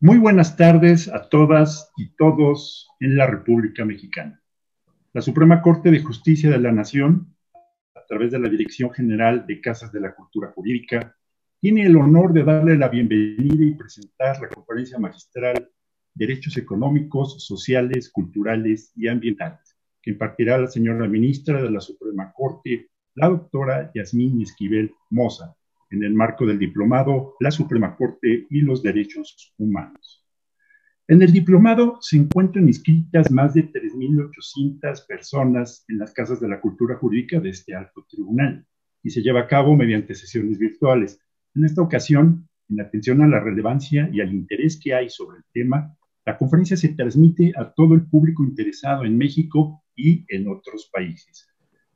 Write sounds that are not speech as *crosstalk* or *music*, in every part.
Muy buenas tardes a todas y todos en la República Mexicana. La Suprema Corte de Justicia de la Nación, a través de la Dirección General de Casas de la Cultura Jurídica, tiene el honor de darle la bienvenida y presentar la conferencia magistral Derechos Económicos, Sociales, Culturales y Ambientales, que impartirá la señora ministra de la Suprema Corte, la doctora Yasmín Esquivel Moza, en el marco del diplomado La Suprema Corte y los Derechos Humanos. En el diplomado se encuentran inscritas más de 3.800 personas en las casas de la cultura jurídica de este alto tribunal y se lleva a cabo mediante sesiones virtuales. En esta ocasión, en atención a la relevancia y al interés que hay sobre el tema, la conferencia se transmite a todo el público interesado en México y en otros países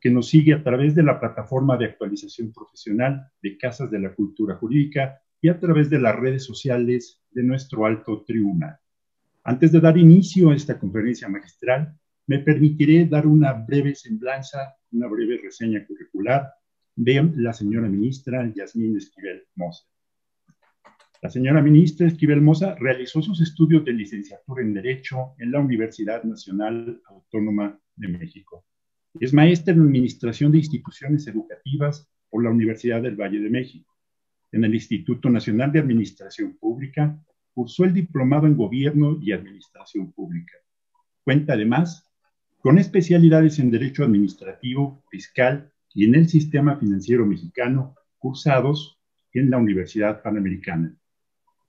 que nos sigue a través de la plataforma de actualización profesional de Casas de la Cultura Jurídica y a través de las redes sociales de nuestro alto tribunal. Antes de dar inicio a esta conferencia magistral, me permitiré dar una breve semblanza, una breve reseña curricular de la señora ministra Yasmín Esquivel Mosa. La señora ministra Esquivel Mosa realizó sus estudios de licenciatura en Derecho en la Universidad Nacional Autónoma de México. Es maestra en Administración de Instituciones Educativas por la Universidad del Valle de México. En el Instituto Nacional de Administración Pública cursó el diplomado en Gobierno y Administración Pública. Cuenta además con especialidades en Derecho Administrativo, Fiscal y en el Sistema Financiero Mexicano, cursados en la Universidad Panamericana.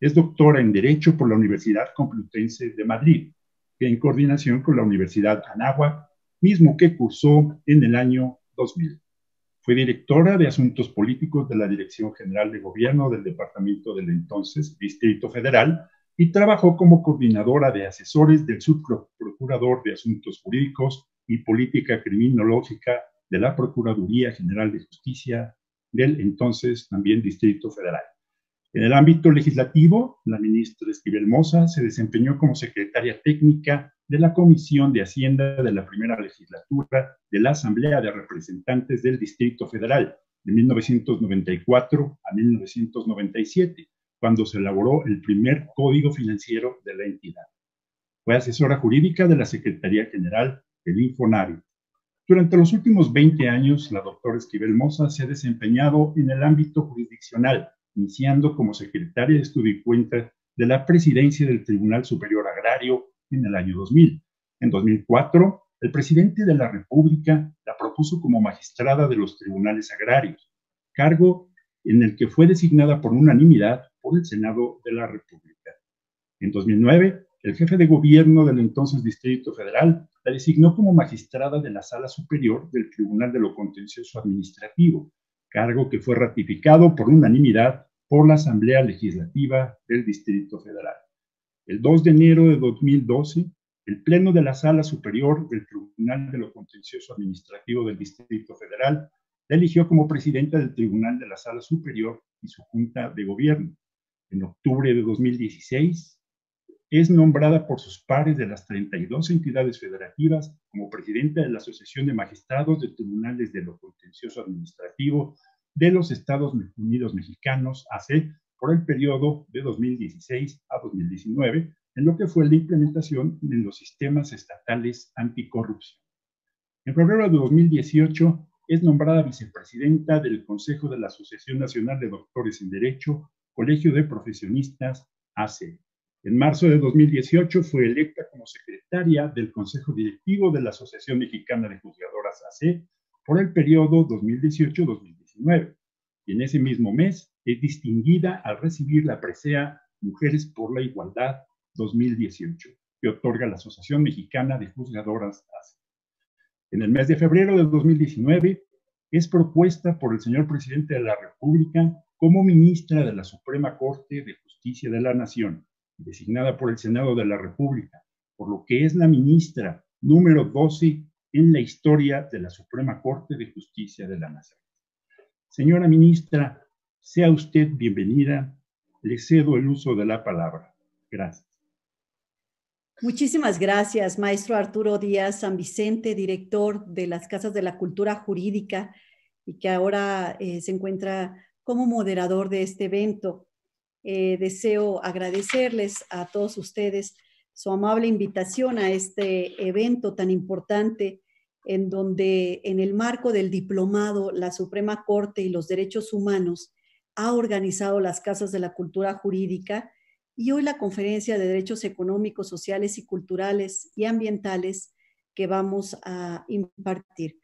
Es doctora en Derecho por la Universidad Complutense de Madrid, en coordinación con la Universidad Anáhuac mismo que cursó en el año 2000. Fue directora de Asuntos Políticos de la Dirección General de Gobierno del Departamento del entonces Distrito Federal y trabajó como coordinadora de asesores del subprocurador de Asuntos Jurídicos y Política Criminológica de la Procuraduría General de Justicia del entonces también Distrito Federal. En el ámbito legislativo, la ministra Esquivel se desempeñó como secretaria técnica de la Comisión de Hacienda de la Primera Legislatura de la Asamblea de Representantes del Distrito Federal de 1994 a 1997, cuando se elaboró el primer código financiero de la entidad. Fue asesora jurídica de la Secretaría General del Infonario. Durante los últimos 20 años, la doctora Esquivel Moza se ha desempeñado en el ámbito jurisdiccional, iniciando como secretaria de estudio y cuenta de la presidencia del Tribunal Superior Agrario en el año 2000. En 2004, el presidente de la República la propuso como magistrada de los tribunales agrarios, cargo en el que fue designada por unanimidad por el Senado de la República. En 2009, el jefe de gobierno del entonces Distrito Federal la designó como magistrada de la Sala Superior del Tribunal de lo Contencioso Administrativo, cargo que fue ratificado por unanimidad por la Asamblea Legislativa del Distrito Federal. El 2 de enero de 2012, el Pleno de la Sala Superior del Tribunal de lo Contencioso Administrativo del Distrito Federal la eligió como presidenta del Tribunal de la Sala Superior y su Junta de Gobierno. En octubre de 2016, es nombrada por sus pares de las 32 entidades federativas como presidenta de la Asociación de Magistrados de Tribunales de lo Contencioso Administrativo de los Estados Unidos Mexicanos, AC, por el periodo de 2016 a 2019 en lo que fue la implementación en los sistemas estatales anticorrupción. En febrero de 2018 es nombrada vicepresidenta del Consejo de la Asociación Nacional de Doctores en Derecho, Colegio de Profesionistas, ACE. En marzo de 2018 fue electa como secretaria del Consejo Directivo de la Asociación Mexicana de Juzgadoras AC e por el periodo 2018-2019 y en ese mismo mes es distinguida al recibir la presea Mujeres por la Igualdad 2018, que otorga la Asociación Mexicana de Juzgadoras ACE. En el mes de febrero de 2019 es propuesta por el señor presidente de la República como ministra de la Suprema Corte de Justicia de la Nación, designada por el Senado de la República, por lo que es la ministra número 12 en la historia de la Suprema Corte de Justicia de la Nación. Señora ministra, sea usted bienvenida. Le cedo el uso de la palabra. Gracias. Muchísimas gracias, maestro Arturo Díaz San Vicente, director de las Casas de la Cultura Jurídica y que ahora eh, se encuentra como moderador de este evento. Eh, deseo agradecerles a todos ustedes su amable invitación a este evento tan importante en donde en el marco del diplomado la Suprema Corte y los Derechos Humanos ha organizado las Casas de la Cultura Jurídica y hoy la Conferencia de Derechos Económicos, Sociales y Culturales y Ambientales que vamos a impartir.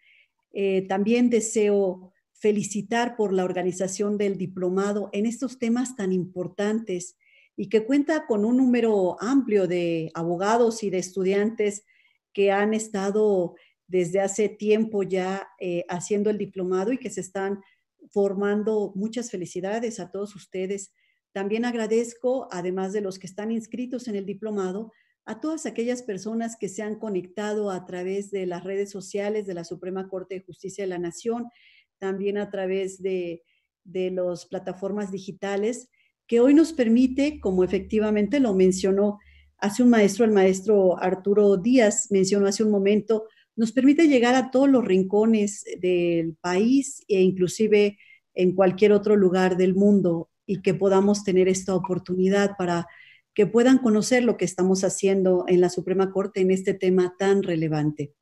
Eh, también deseo felicitar por la organización del diplomado en estos temas tan importantes y que cuenta con un número amplio de abogados y de estudiantes que han estado desde hace tiempo ya eh, haciendo el diplomado y que se están formando. Muchas felicidades a todos ustedes. También agradezco, además de los que están inscritos en el diplomado, a todas aquellas personas que se han conectado a través de las redes sociales de la Suprema Corte de Justicia de la Nación, también a través de, de las plataformas digitales, que hoy nos permite, como efectivamente lo mencionó hace un maestro, el maestro Arturo Díaz mencionó hace un momento, nos permite llegar a todos los rincones del país e inclusive en cualquier otro lugar del mundo y que podamos tener esta oportunidad para que puedan conocer lo que estamos haciendo en la Suprema Corte en este tema tan relevante.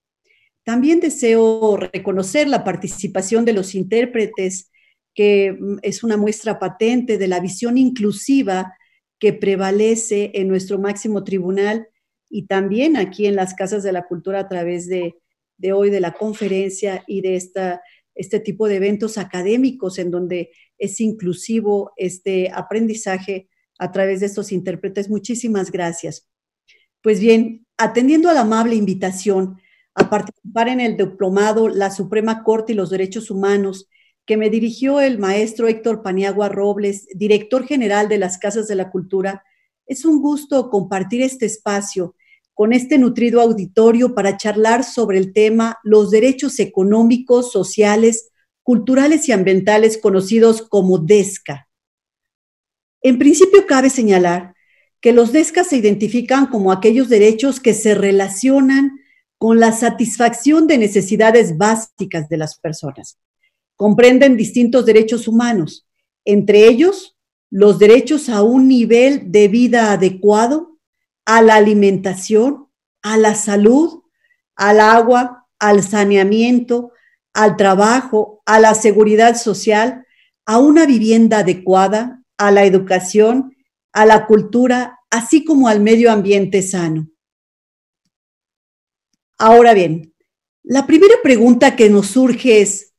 También deseo reconocer la participación de los intérpretes, que mm, es una muestra patente de la visión inclusiva que prevalece en nuestro máximo tribunal y también aquí en las casas de la cultura a través de de hoy, de la conferencia y de esta, este tipo de eventos académicos en donde es inclusivo este aprendizaje a través de estos intérpretes. Muchísimas gracias. Pues bien, atendiendo a la amable invitación a participar en el diplomado La Suprema Corte y los Derechos Humanos, que me dirigió el maestro Héctor Paniagua Robles, director general de las Casas de la Cultura, es un gusto compartir este espacio con este nutrido auditorio para charlar sobre el tema los derechos económicos, sociales, culturales y ambientales conocidos como DESCA. En principio cabe señalar que los DESCA se identifican como aquellos derechos que se relacionan con la satisfacción de necesidades básicas de las personas. Comprenden distintos derechos humanos, entre ellos los derechos a un nivel de vida adecuado, a la alimentación, a la salud, al agua, al saneamiento, al trabajo, a la seguridad social, a una vivienda adecuada, a la educación, a la cultura, así como al medio ambiente sano. Ahora bien, la primera pregunta que nos surge es,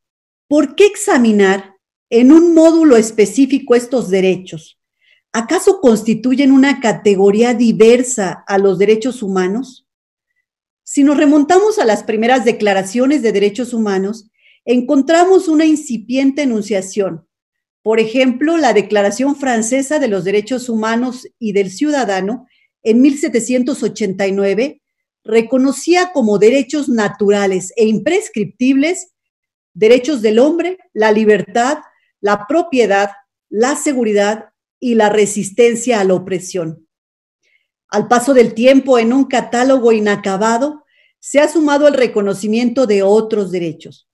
¿por qué examinar en un módulo específico estos derechos? ¿acaso constituyen una categoría diversa a los derechos humanos? Si nos remontamos a las primeras declaraciones de derechos humanos, encontramos una incipiente enunciación. Por ejemplo, la Declaración Francesa de los Derechos Humanos y del Ciudadano en 1789 reconocía como derechos naturales e imprescriptibles derechos del hombre, la libertad, la propiedad, la seguridad, y la resistencia a la opresión. Al paso del tiempo, en un catálogo inacabado, se ha sumado el reconocimiento de otros derechos.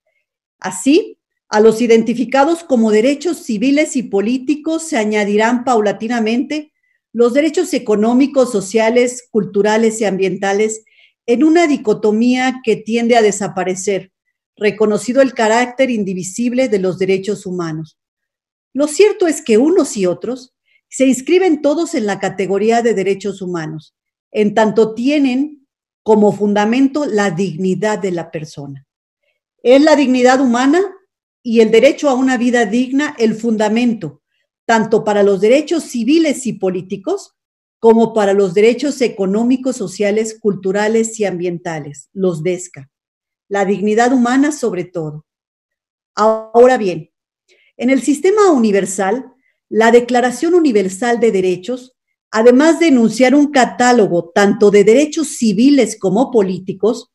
Así, a los identificados como derechos civiles y políticos se añadirán paulatinamente los derechos económicos, sociales, culturales y ambientales en una dicotomía que tiende a desaparecer, reconocido el carácter indivisible de los derechos humanos. Lo cierto es que unos y otros se inscriben todos en la categoría de derechos humanos, en tanto tienen como fundamento la dignidad de la persona. Es la dignidad humana y el derecho a una vida digna el fundamento, tanto para los derechos civiles y políticos como para los derechos económicos, sociales, culturales y ambientales, los DESCA. La dignidad humana sobre todo. Ahora bien, en el sistema universal la Declaración Universal de Derechos, además de enunciar un catálogo tanto de derechos civiles como políticos,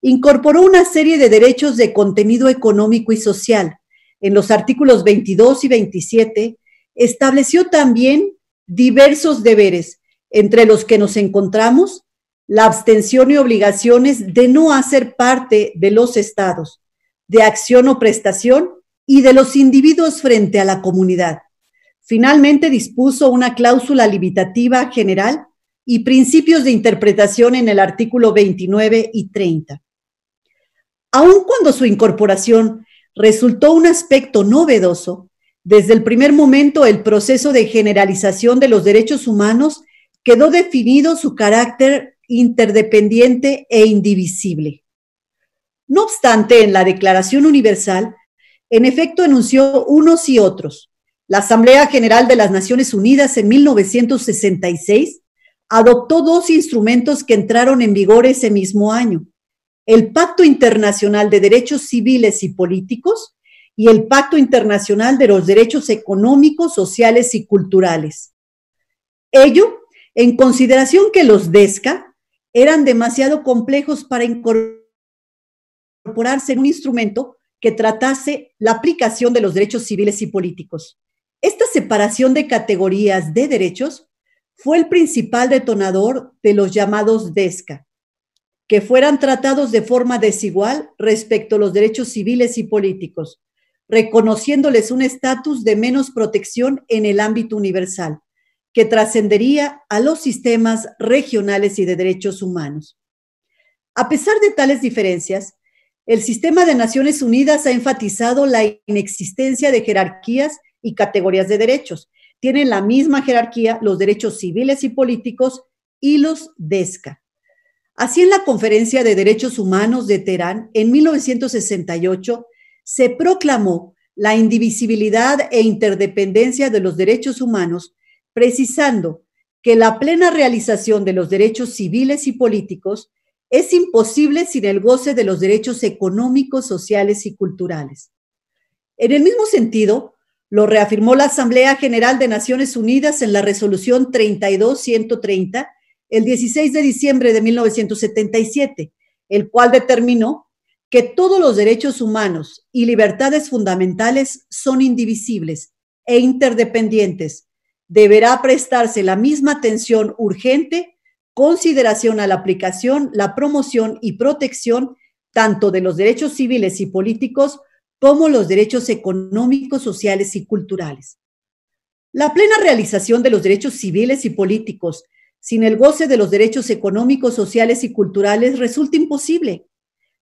incorporó una serie de derechos de contenido económico y social. En los artículos 22 y 27 estableció también diversos deberes, entre los que nos encontramos la abstención y obligaciones de no hacer parte de los estados, de acción o prestación y de los individuos frente a la comunidad finalmente dispuso una cláusula limitativa general y principios de interpretación en el artículo 29 y 30. Aun cuando su incorporación resultó un aspecto novedoso, desde el primer momento el proceso de generalización de los derechos humanos quedó definido su carácter interdependiente e indivisible. No obstante, en la Declaración Universal, en efecto, enunció unos y otros, la Asamblea General de las Naciones Unidas en 1966 adoptó dos instrumentos que entraron en vigor ese mismo año, el Pacto Internacional de Derechos Civiles y Políticos y el Pacto Internacional de los Derechos Económicos, Sociales y Culturales. Ello en consideración que los DESCA eran demasiado complejos para incorporarse en un instrumento que tratase la aplicación de los derechos civiles y políticos. Esta separación de categorías de derechos fue el principal detonador de los llamados DESCA, que fueran tratados de forma desigual respecto a los derechos civiles y políticos, reconociéndoles un estatus de menos protección en el ámbito universal, que trascendería a los sistemas regionales y de derechos humanos. A pesar de tales diferencias, el sistema de Naciones Unidas ha enfatizado la inexistencia de jerarquías y categorías de derechos. Tienen la misma jerarquía los derechos civiles y políticos y los DESCA. Así en la Conferencia de Derechos Humanos de Teherán en 1968 se proclamó la indivisibilidad e interdependencia de los derechos humanos, precisando que la plena realización de los derechos civiles y políticos es imposible sin el goce de los derechos económicos, sociales y culturales. En el mismo sentido, lo reafirmó la Asamblea General de Naciones Unidas en la resolución 32-130 el 16 de diciembre de 1977, el cual determinó que todos los derechos humanos y libertades fundamentales son indivisibles e interdependientes. Deberá prestarse la misma atención urgente, consideración a la aplicación, la promoción y protección tanto de los derechos civiles y políticos como los derechos económicos, sociales y culturales. La plena realización de los derechos civiles y políticos sin el goce de los derechos económicos, sociales y culturales resulta imposible.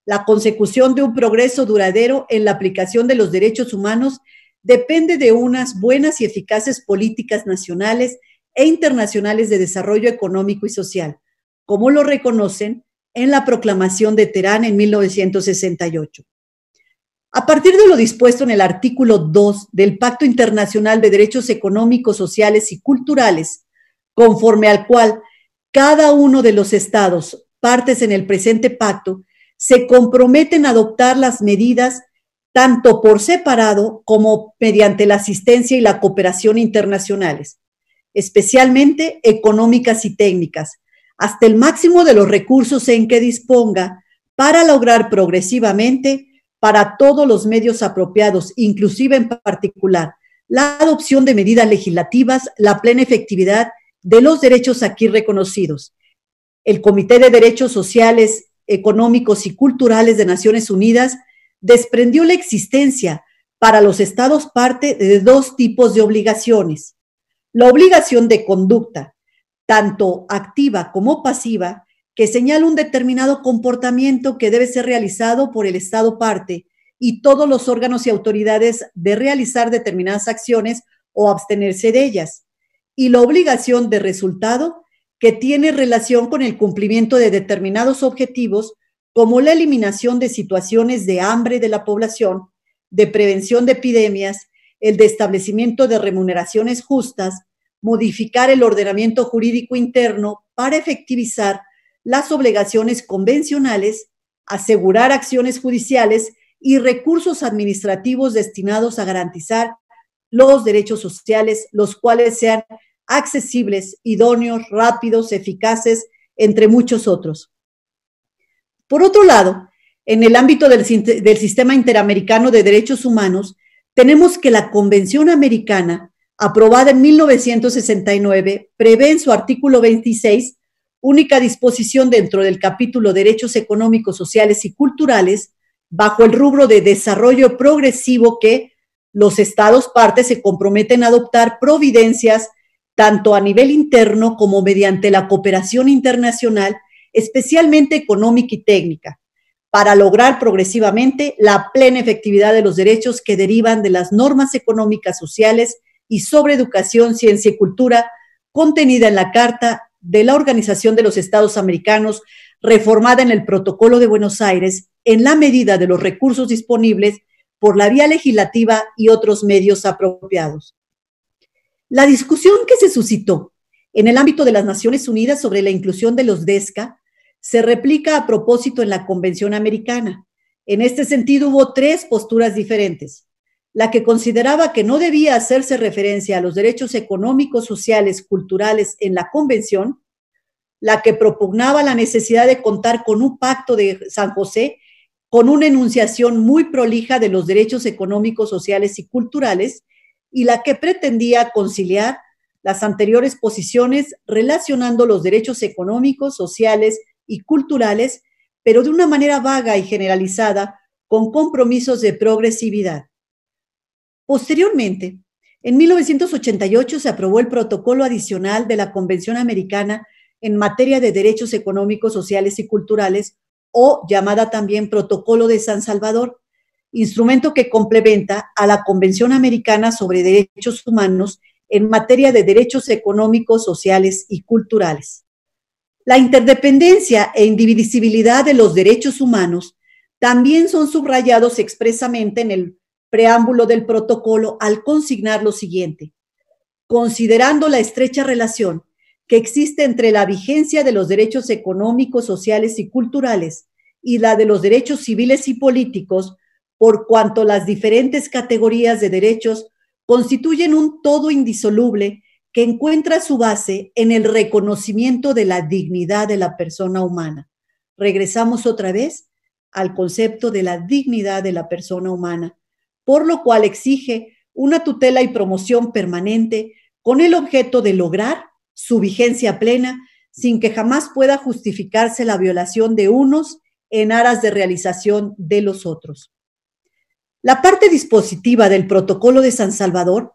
La consecución de un progreso duradero en la aplicación de los derechos humanos depende de unas buenas y eficaces políticas nacionales e internacionales de desarrollo económico y social, como lo reconocen en la proclamación de Teherán en 1968. A partir de lo dispuesto en el artículo 2 del Pacto Internacional de Derechos Económicos, Sociales y Culturales, conforme al cual cada uno de los estados, partes en el presente pacto, se comprometen a adoptar las medidas tanto por separado como mediante la asistencia y la cooperación internacionales, especialmente económicas y técnicas, hasta el máximo de los recursos en que disponga para lograr progresivamente para todos los medios apropiados, inclusive en particular, la adopción de medidas legislativas, la plena efectividad de los derechos aquí reconocidos. El Comité de Derechos Sociales, Económicos y Culturales de Naciones Unidas desprendió la existencia para los estados parte de dos tipos de obligaciones. La obligación de conducta, tanto activa como pasiva, que señala un determinado comportamiento que debe ser realizado por el Estado parte y todos los órganos y autoridades de realizar determinadas acciones o abstenerse de ellas, y la obligación de resultado que tiene relación con el cumplimiento de determinados objetivos como la eliminación de situaciones de hambre de la población, de prevención de epidemias, el de establecimiento de remuneraciones justas, modificar el ordenamiento jurídico interno para efectivizar las obligaciones convencionales, asegurar acciones judiciales y recursos administrativos destinados a garantizar los derechos sociales, los cuales sean accesibles, idóneos, rápidos, eficaces, entre muchos otros. Por otro lado, en el ámbito del, sistema interamericano de derechos humanos, tenemos que la Convención Americana, aprobada en 1969, prevé en su artículo 26 única disposición dentro del capítulo Derechos Económicos, Sociales y Culturales, bajo el rubro de desarrollo progresivo que los estados partes se comprometen a adoptar providencias tanto a nivel interno como mediante la cooperación internacional, especialmente económica y técnica, para lograr progresivamente la plena efectividad de los derechos que derivan de las normas económicas, sociales y sobre educación, ciencia y cultura contenida en la Carta de la Organización de los Estados Americanos, reformada en el Protocolo de Buenos Aires, en la medida de los recursos disponibles por la vía legislativa y otros medios apropiados. La discusión que se suscitó en el ámbito de las Naciones Unidas sobre la inclusión de los DESCA se replica a propósito en la Convención Americana. En este sentido, hubo tres posturas diferentes la que consideraba que no debía hacerse referencia a los derechos económicos, sociales, culturales en la Convención, la que propugnaba la necesidad de contar con un pacto de San José, con una enunciación muy prolija de los derechos económicos, sociales y culturales, y la que pretendía conciliar las anteriores posiciones relacionando los derechos económicos, sociales y culturales, pero de una manera vaga y generalizada, con compromisos de progresividad Posteriormente, en 1988 se aprobó el protocolo adicional de la Convención Americana en materia de derechos económicos, sociales y culturales, o llamada también Protocolo de San Salvador, instrumento que complementa a la Convención Americana sobre Derechos Humanos en materia de derechos económicos, sociales y culturales. La interdependencia e indivisibilidad de los derechos humanos también son subrayados expresamente en el preámbulo del protocolo al consignar lo siguiente. Considerando la estrecha relación que existe entre la vigencia de los derechos económicos, sociales y culturales y la de los derechos civiles y políticos, por cuanto las diferentes categorías de derechos constituyen un todo indisoluble que encuentra su base en el reconocimiento de la dignidad de la persona humana. Regresamos otra vez al concepto de la dignidad de la persona humana por lo cual exige una tutela y promoción permanente con el objeto de lograr su vigencia plena sin que jamás pueda justificarse la violación de unos en aras de realización de los otros. La parte dispositiva del Protocolo de San Salvador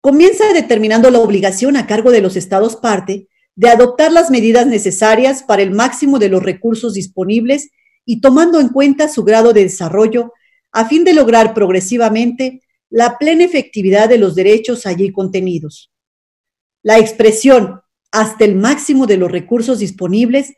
comienza determinando la obligación a cargo de los Estados parte de adoptar las medidas necesarias para el máximo de los recursos disponibles y tomando en cuenta su grado de desarrollo a fin de lograr progresivamente la plena efectividad de los derechos allí contenidos. La expresión hasta el máximo de los recursos disponibles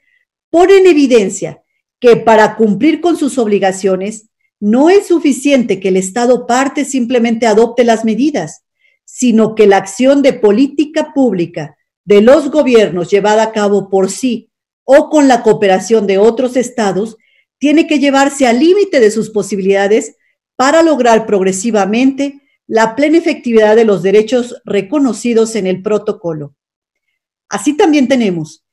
pone en evidencia que para cumplir con sus obligaciones no es suficiente que el Estado parte simplemente adopte las medidas, sino que la acción de política pública de los gobiernos llevada a cabo por sí o con la cooperación de otros estados tiene que llevarse al límite de sus posibilidades para lograr progresivamente la plena efectividad de los derechos reconocidos en el protocolo. Así también tenemos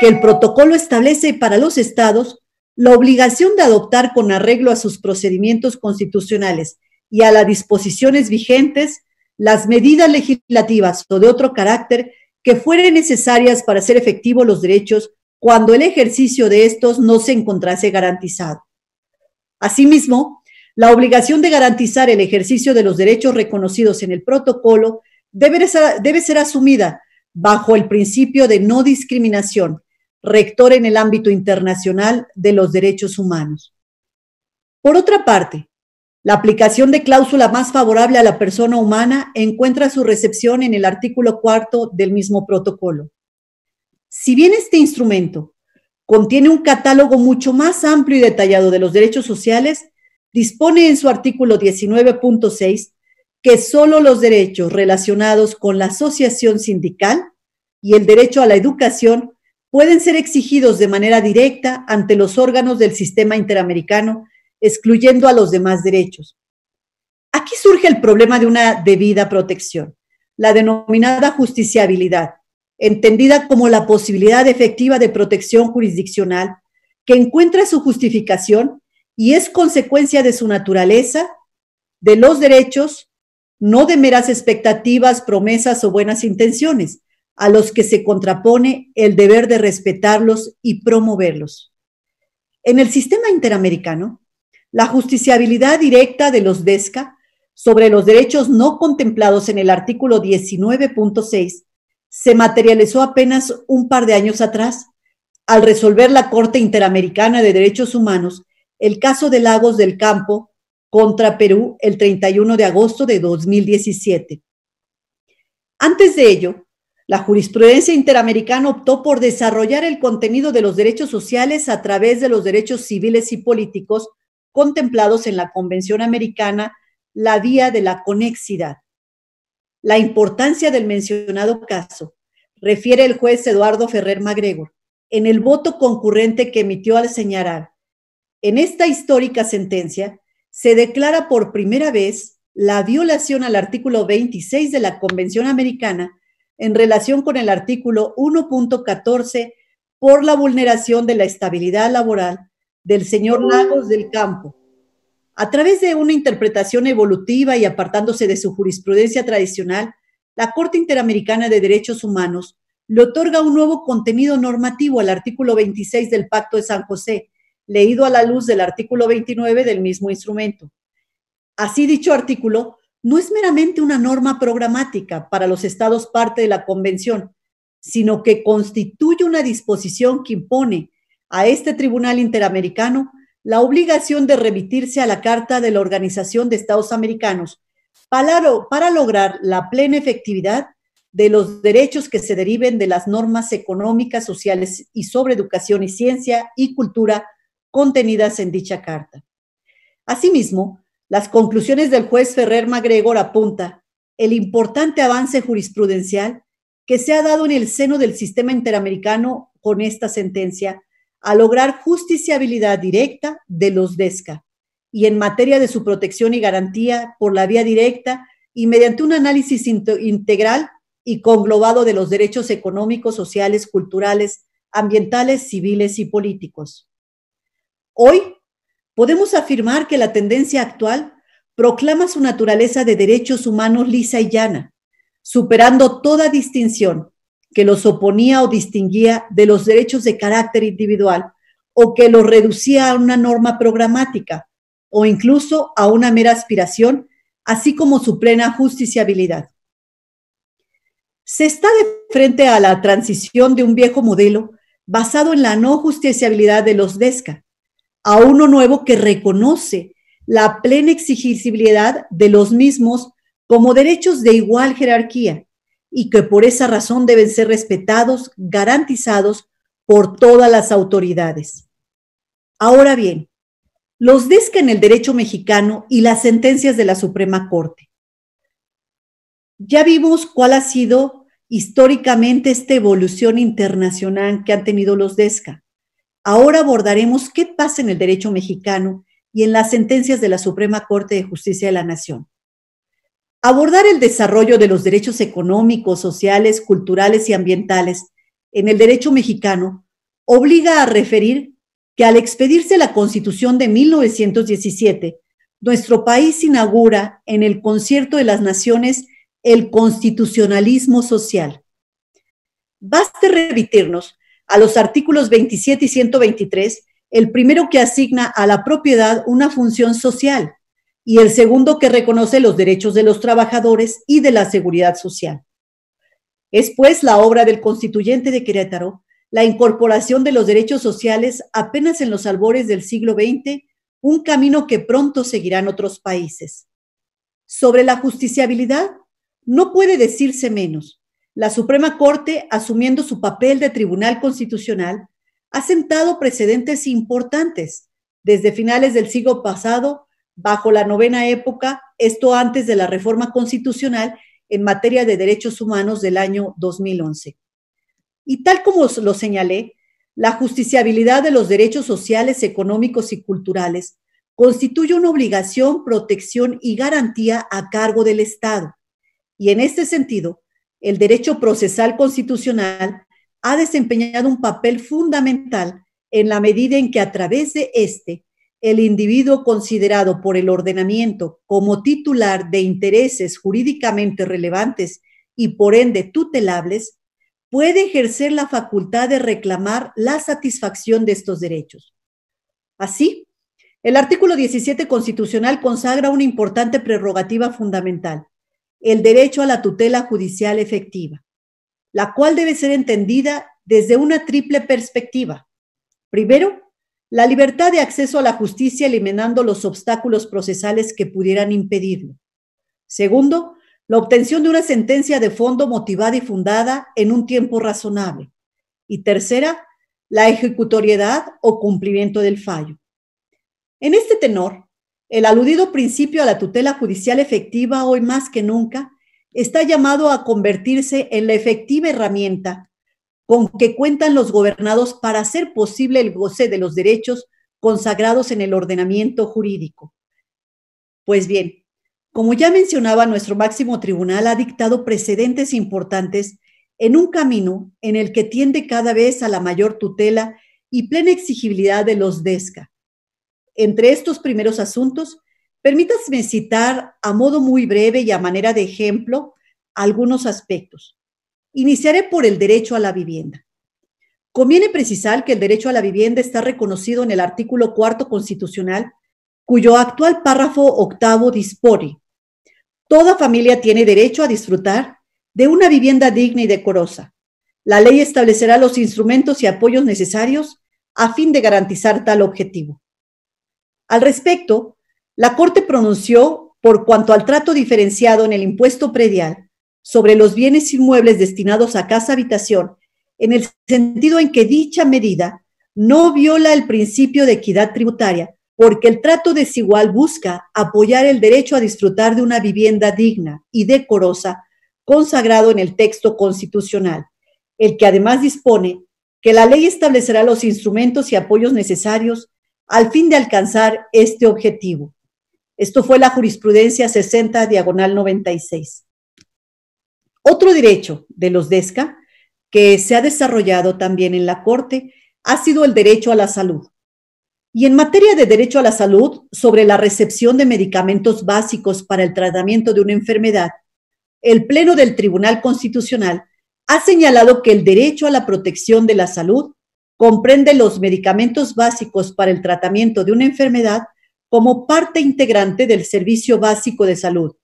que el protocolo establece para los estados la obligación de adoptar con arreglo a sus procedimientos constitucionales y a las disposiciones vigentes las medidas legislativas o de otro carácter que fueren necesarias para hacer efectivos los derechos cuando el ejercicio de estos no se encontrase garantizado. Asimismo, la obligación de garantizar el ejercicio de los derechos reconocidos en el protocolo debe ser, asumida bajo el principio de no discriminación, rector en el ámbito internacional de los derechos humanos. Por otra parte, la aplicación de cláusula más favorable a la persona humana encuentra su recepción en el artículo cuarto del mismo protocolo. Si bien este instrumento contiene un catálogo mucho más amplio y detallado de los derechos sociales, dispone en su artículo 19.6 que solo los derechos relacionados con la asociación sindical y el derecho a la educación pueden ser exigidos de manera directa ante los órganos del sistema interamericano, excluyendo a los demás derechos. Aquí surge el problema de una debida protección, la denominada justiciabilidad, entendida como la posibilidad efectiva de protección jurisdiccional, que encuentra su justificación y es consecuencia de su naturaleza, de los derechos, no de meras expectativas, promesas o buenas intenciones, a los que se contrapone el deber de respetarlos y promoverlos. En el sistema interamericano, la justiciabilidad directa de los DESCA sobre los derechos no contemplados en el artículo 19.6 se materializó apenas un par de años atrás, al resolver la Corte Interamericana de Derechos Humanos el caso de Lagos del Campo contra Perú el 31 de agosto de 2017. Antes de ello, la jurisprudencia interamericana optó por desarrollar el contenido de los derechos sociales a través de los derechos civiles y políticos contemplados en la Convención Americana, la vía de la conexidad la importancia del mencionado caso, refiere el juez Eduardo Ferrer Magregor, en el voto concurrente que emitió al señalar, en esta histórica sentencia se declara por primera vez la violación al artículo 26 de la Convención Americana en relación con el artículo 1.14 por la vulneración de la estabilidad laboral del señor Lagos del Campo, a través de una interpretación evolutiva y apartándose de su jurisprudencia tradicional, la Corte Interamericana de Derechos Humanos le otorga un nuevo contenido normativo al artículo 26 del Pacto de San José, leído a la luz del artículo 29 del mismo instrumento. Así dicho artículo no es meramente una norma programática para los estados parte de la Convención, sino que constituye una disposición que impone a este Tribunal Interamericano la obligación de remitirse a la Carta de la Organización de Estados Americanos para, lograr la plena efectividad de los derechos que se deriven de las normas económicas, sociales y sobre educación y ciencia y cultura contenidas en dicha carta. Asimismo, las conclusiones del juez Ferrer Magregor apunta el importante avance jurisprudencial que se ha dado en el seno del sistema interamericano con esta sentencia, a lograr justiciabilidad directa de los DESCA y en materia de su protección y garantía por la vía directa y mediante un análisis integral y conglobado de los derechos económicos, sociales, culturales, ambientales, civiles y políticos. Hoy podemos afirmar que la tendencia actual proclama su naturaleza de derechos humanos lisa y llana, superando toda distinción que los oponía o distinguía de los derechos de carácter individual o que los reducía a una norma programática o incluso a una mera aspiración, así como su plena justiciabilidad. Se está de frente a la transición de un viejo modelo basado en la no justiciabilidad de los DESCA a uno nuevo que reconoce la plena exigibilidad de los mismos como derechos de igual jerarquía, y que por esa razón deben ser respetados, garantizados por todas las autoridades. Ahora bien, los en el derecho mexicano y las sentencias de la Suprema Corte. Ya vimos cuál ha sido históricamente esta evolución internacional que han tenido los DESCA. Ahora abordaremos qué pasa en el derecho mexicano y en las sentencias de la Suprema Corte de Justicia de la Nación. Abordar el desarrollo de los derechos económicos, sociales, culturales y ambientales en el derecho mexicano obliga a referir que al expedirse la Constitución de 1917, nuestro país inaugura en el concierto de las naciones el constitucionalismo social. Baste remitirnos a los artículos 27 y 123, el primero que asigna a la propiedad una función social y el segundo que reconoce los derechos de los trabajadores y de la seguridad social. Es pues la obra del constituyente de Querétaro la incorporación de los derechos sociales apenas en los albores del siglo XX, un camino que pronto seguirán otros países. Sobre la justiciabilidad, no puede decirse menos. La Suprema Corte, asumiendo su papel de Tribunal Constitucional, ha sentado precedentes importantes desde finales del siglo pasado bajo la novena época, esto antes de la reforma constitucional en materia de derechos humanos del año 2011. Y tal como lo señalé, la justiciabilidad de los derechos sociales, económicos y culturales constituye una obligación, protección y garantía a cargo del Estado. Y en este sentido, el derecho procesal constitucional ha desempeñado un papel fundamental en la medida en que a través de este el individuo considerado por el ordenamiento como titular de intereses jurídicamente relevantes y por ende tutelables, puede ejercer la facultad de reclamar la satisfacción de estos derechos. Así, el artículo 17 constitucional consagra una importante prerrogativa fundamental, el derecho a la tutela judicial efectiva, la cual debe ser entendida desde una triple perspectiva. Primero, la libertad de acceso a la justicia eliminando los obstáculos procesales que pudieran impedirlo. Segundo, la obtención de una sentencia de fondo motivada y fundada en un tiempo razonable. Y tercera, la ejecutoriedad o cumplimiento del fallo. En este tenor, el aludido principio a la tutela judicial efectiva hoy más que nunca está llamado a convertirse en la efectiva herramienta con que cuentan los gobernados para hacer posible el goce de los derechos consagrados en el ordenamiento jurídico. Pues bien, como ya mencionaba, nuestro máximo tribunal ha dictado precedentes importantes en un camino en el que tiende cada vez a la mayor tutela y plena exigibilidad de los DESCA. Entre estos primeros asuntos, permítasme citar a modo muy breve y a manera de ejemplo algunos aspectos. Iniciaré por el derecho a la vivienda. Conviene precisar que el derecho a la vivienda está reconocido en el artículo cuarto constitucional, cuyo actual párrafo octavo dispone. Toda familia tiene derecho a disfrutar de una vivienda digna y decorosa. La ley establecerá los instrumentos y apoyos necesarios a fin de garantizar tal objetivo. Al respecto, la Corte pronunció, por cuanto al trato diferenciado en el impuesto predial, sobre los bienes inmuebles destinados a casa habitación, en el sentido en que dicha medida no viola el principio de equidad tributaria, porque el trato desigual busca apoyar el derecho a disfrutar de una vivienda digna y decorosa consagrado en el texto constitucional, el que además dispone que la ley establecerá los instrumentos y apoyos necesarios al fin de alcanzar este objetivo. Esto fue la jurisprudencia 60 diagonal 96. Otro derecho de los DESCA que se ha desarrollado también en la Corte ha sido el derecho a la salud. Y en materia de derecho a la salud, sobre la recepción de medicamentos básicos para el tratamiento de una enfermedad, el Pleno del Tribunal Constitucional ha señalado que el derecho a la protección de la salud comprende los medicamentos básicos para el tratamiento de una enfermedad como parte integrante del Servicio Básico de Salud,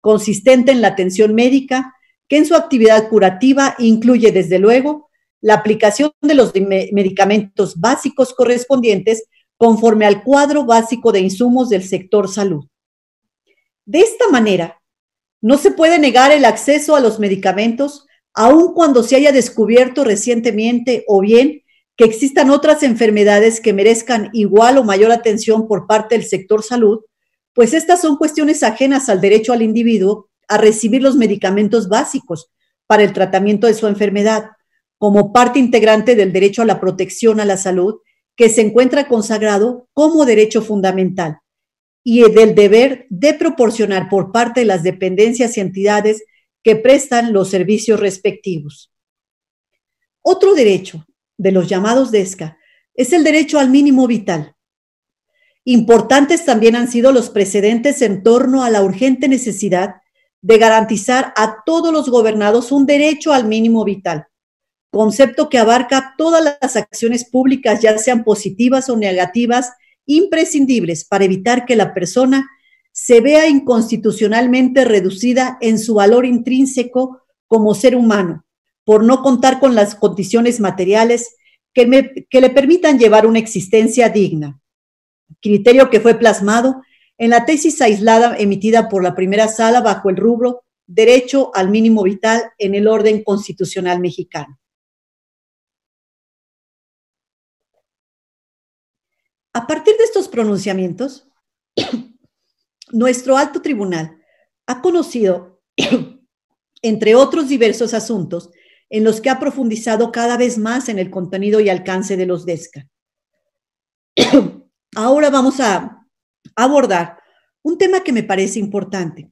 consistente en la atención médica, que en su actividad curativa incluye, desde luego, la aplicación de los medicamentos básicos correspondientes conforme al cuadro básico de insumos del sector salud. De esta manera, no se puede negar el acceso a los medicamentos aun cuando se haya descubierto recientemente o bien que existan otras enfermedades que merezcan igual o mayor atención por parte del sector salud, pues estas son cuestiones ajenas al derecho al individuo a recibir los medicamentos básicos para el tratamiento de su enfermedad, como parte integrante del derecho a la protección a la salud, que se encuentra consagrado como derecho fundamental, y del deber de proporcionar por parte de las dependencias y entidades que prestan los servicios respectivos. Otro derecho de los llamados DESCA es el derecho al mínimo vital. Importantes también han sido los precedentes en torno a la urgente necesidad de garantizar a todos los gobernados un derecho al mínimo vital, concepto que abarca todas las acciones públicas, ya sean positivas o negativas, imprescindibles para evitar que la persona se vea inconstitucionalmente reducida en su valor intrínseco como ser humano, por no contar con las condiciones materiales que, le permitan llevar una existencia digna. Criterio que fue plasmado en la tesis aislada emitida por la primera sala bajo el rubro Derecho al mínimo vital en el orden constitucional mexicano. A partir de estos pronunciamientos, *coughs* nuestro alto tribunal ha conocido, *coughs* entre otros diversos asuntos, en los que ha profundizado cada vez más en el contenido y alcance de los DESCA. *coughs* Ahora vamos a abordar un tema que me parece importante.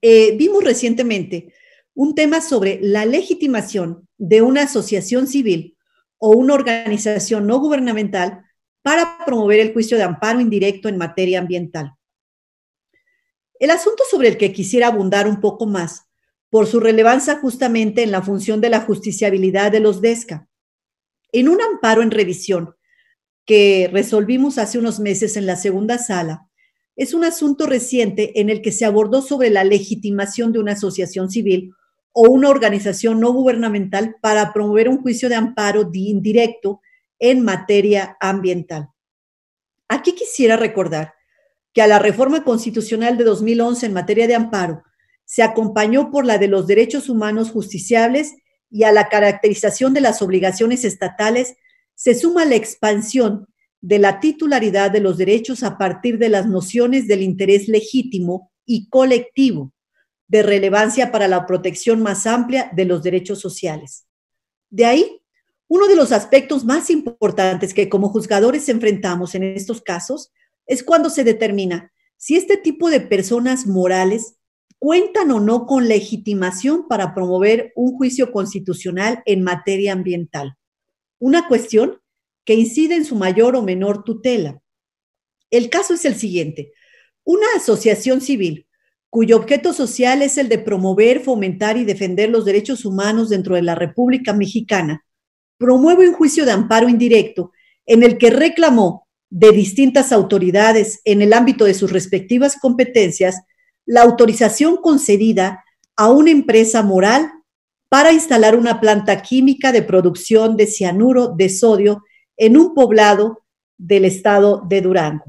Eh, vimos recientemente un tema sobre la legitimación de una asociación civil o una organización no gubernamental para promover el juicio de amparo indirecto en materia ambiental. El asunto sobre el que quisiera abundar un poco más, por su relevancia justamente en la función de la justiciabilidad de los DESCA. En un amparo en revisión, que resolvimos hace unos meses en la segunda sala es un asunto reciente en el que se abordó sobre la legitimación de una asociación civil o una organización no gubernamental para promover un juicio de amparo indirecto en materia ambiental. Aquí quisiera recordar que a la reforma constitucional de 2011 en materia de amparo se acompañó por la de los derechos humanos justiciables y a la caracterización de las obligaciones estatales se suma la expansión de la titularidad de los derechos a partir de las nociones del interés legítimo y colectivo de relevancia para la protección más amplia de los derechos sociales. De ahí, uno de los aspectos más importantes que como juzgadores enfrentamos en estos casos es cuando se determina si este tipo de personas morales cuentan o no con legitimación para promover un juicio constitucional en materia ambiental una cuestión que incide en su mayor o menor tutela. El caso es el siguiente. Una asociación civil cuyo objeto social es el de promover, fomentar y defender los derechos humanos dentro de la República Mexicana, promueve un juicio de amparo indirecto en el que reclamó de distintas autoridades en el ámbito de sus respectivas competencias la autorización concedida a una empresa moral para instalar una planta química de producción de cianuro de sodio en un poblado del estado de Durango.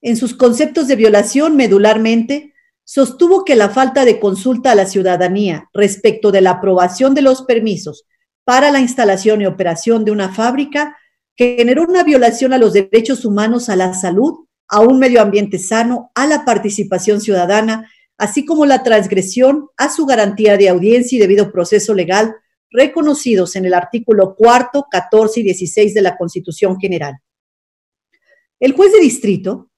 En sus conceptos de violación, medularmente, sostuvo que la falta de consulta a la ciudadanía respecto de la aprobación de los permisos para la instalación y operación de una fábrica generó una violación a los derechos humanos a la salud, a un medio ambiente sano, a la participación ciudadana así como la transgresión a su garantía de audiencia y debido proceso legal reconocidos en el artículo 4, 14 y 16 de la Constitución General. El juez de distrito,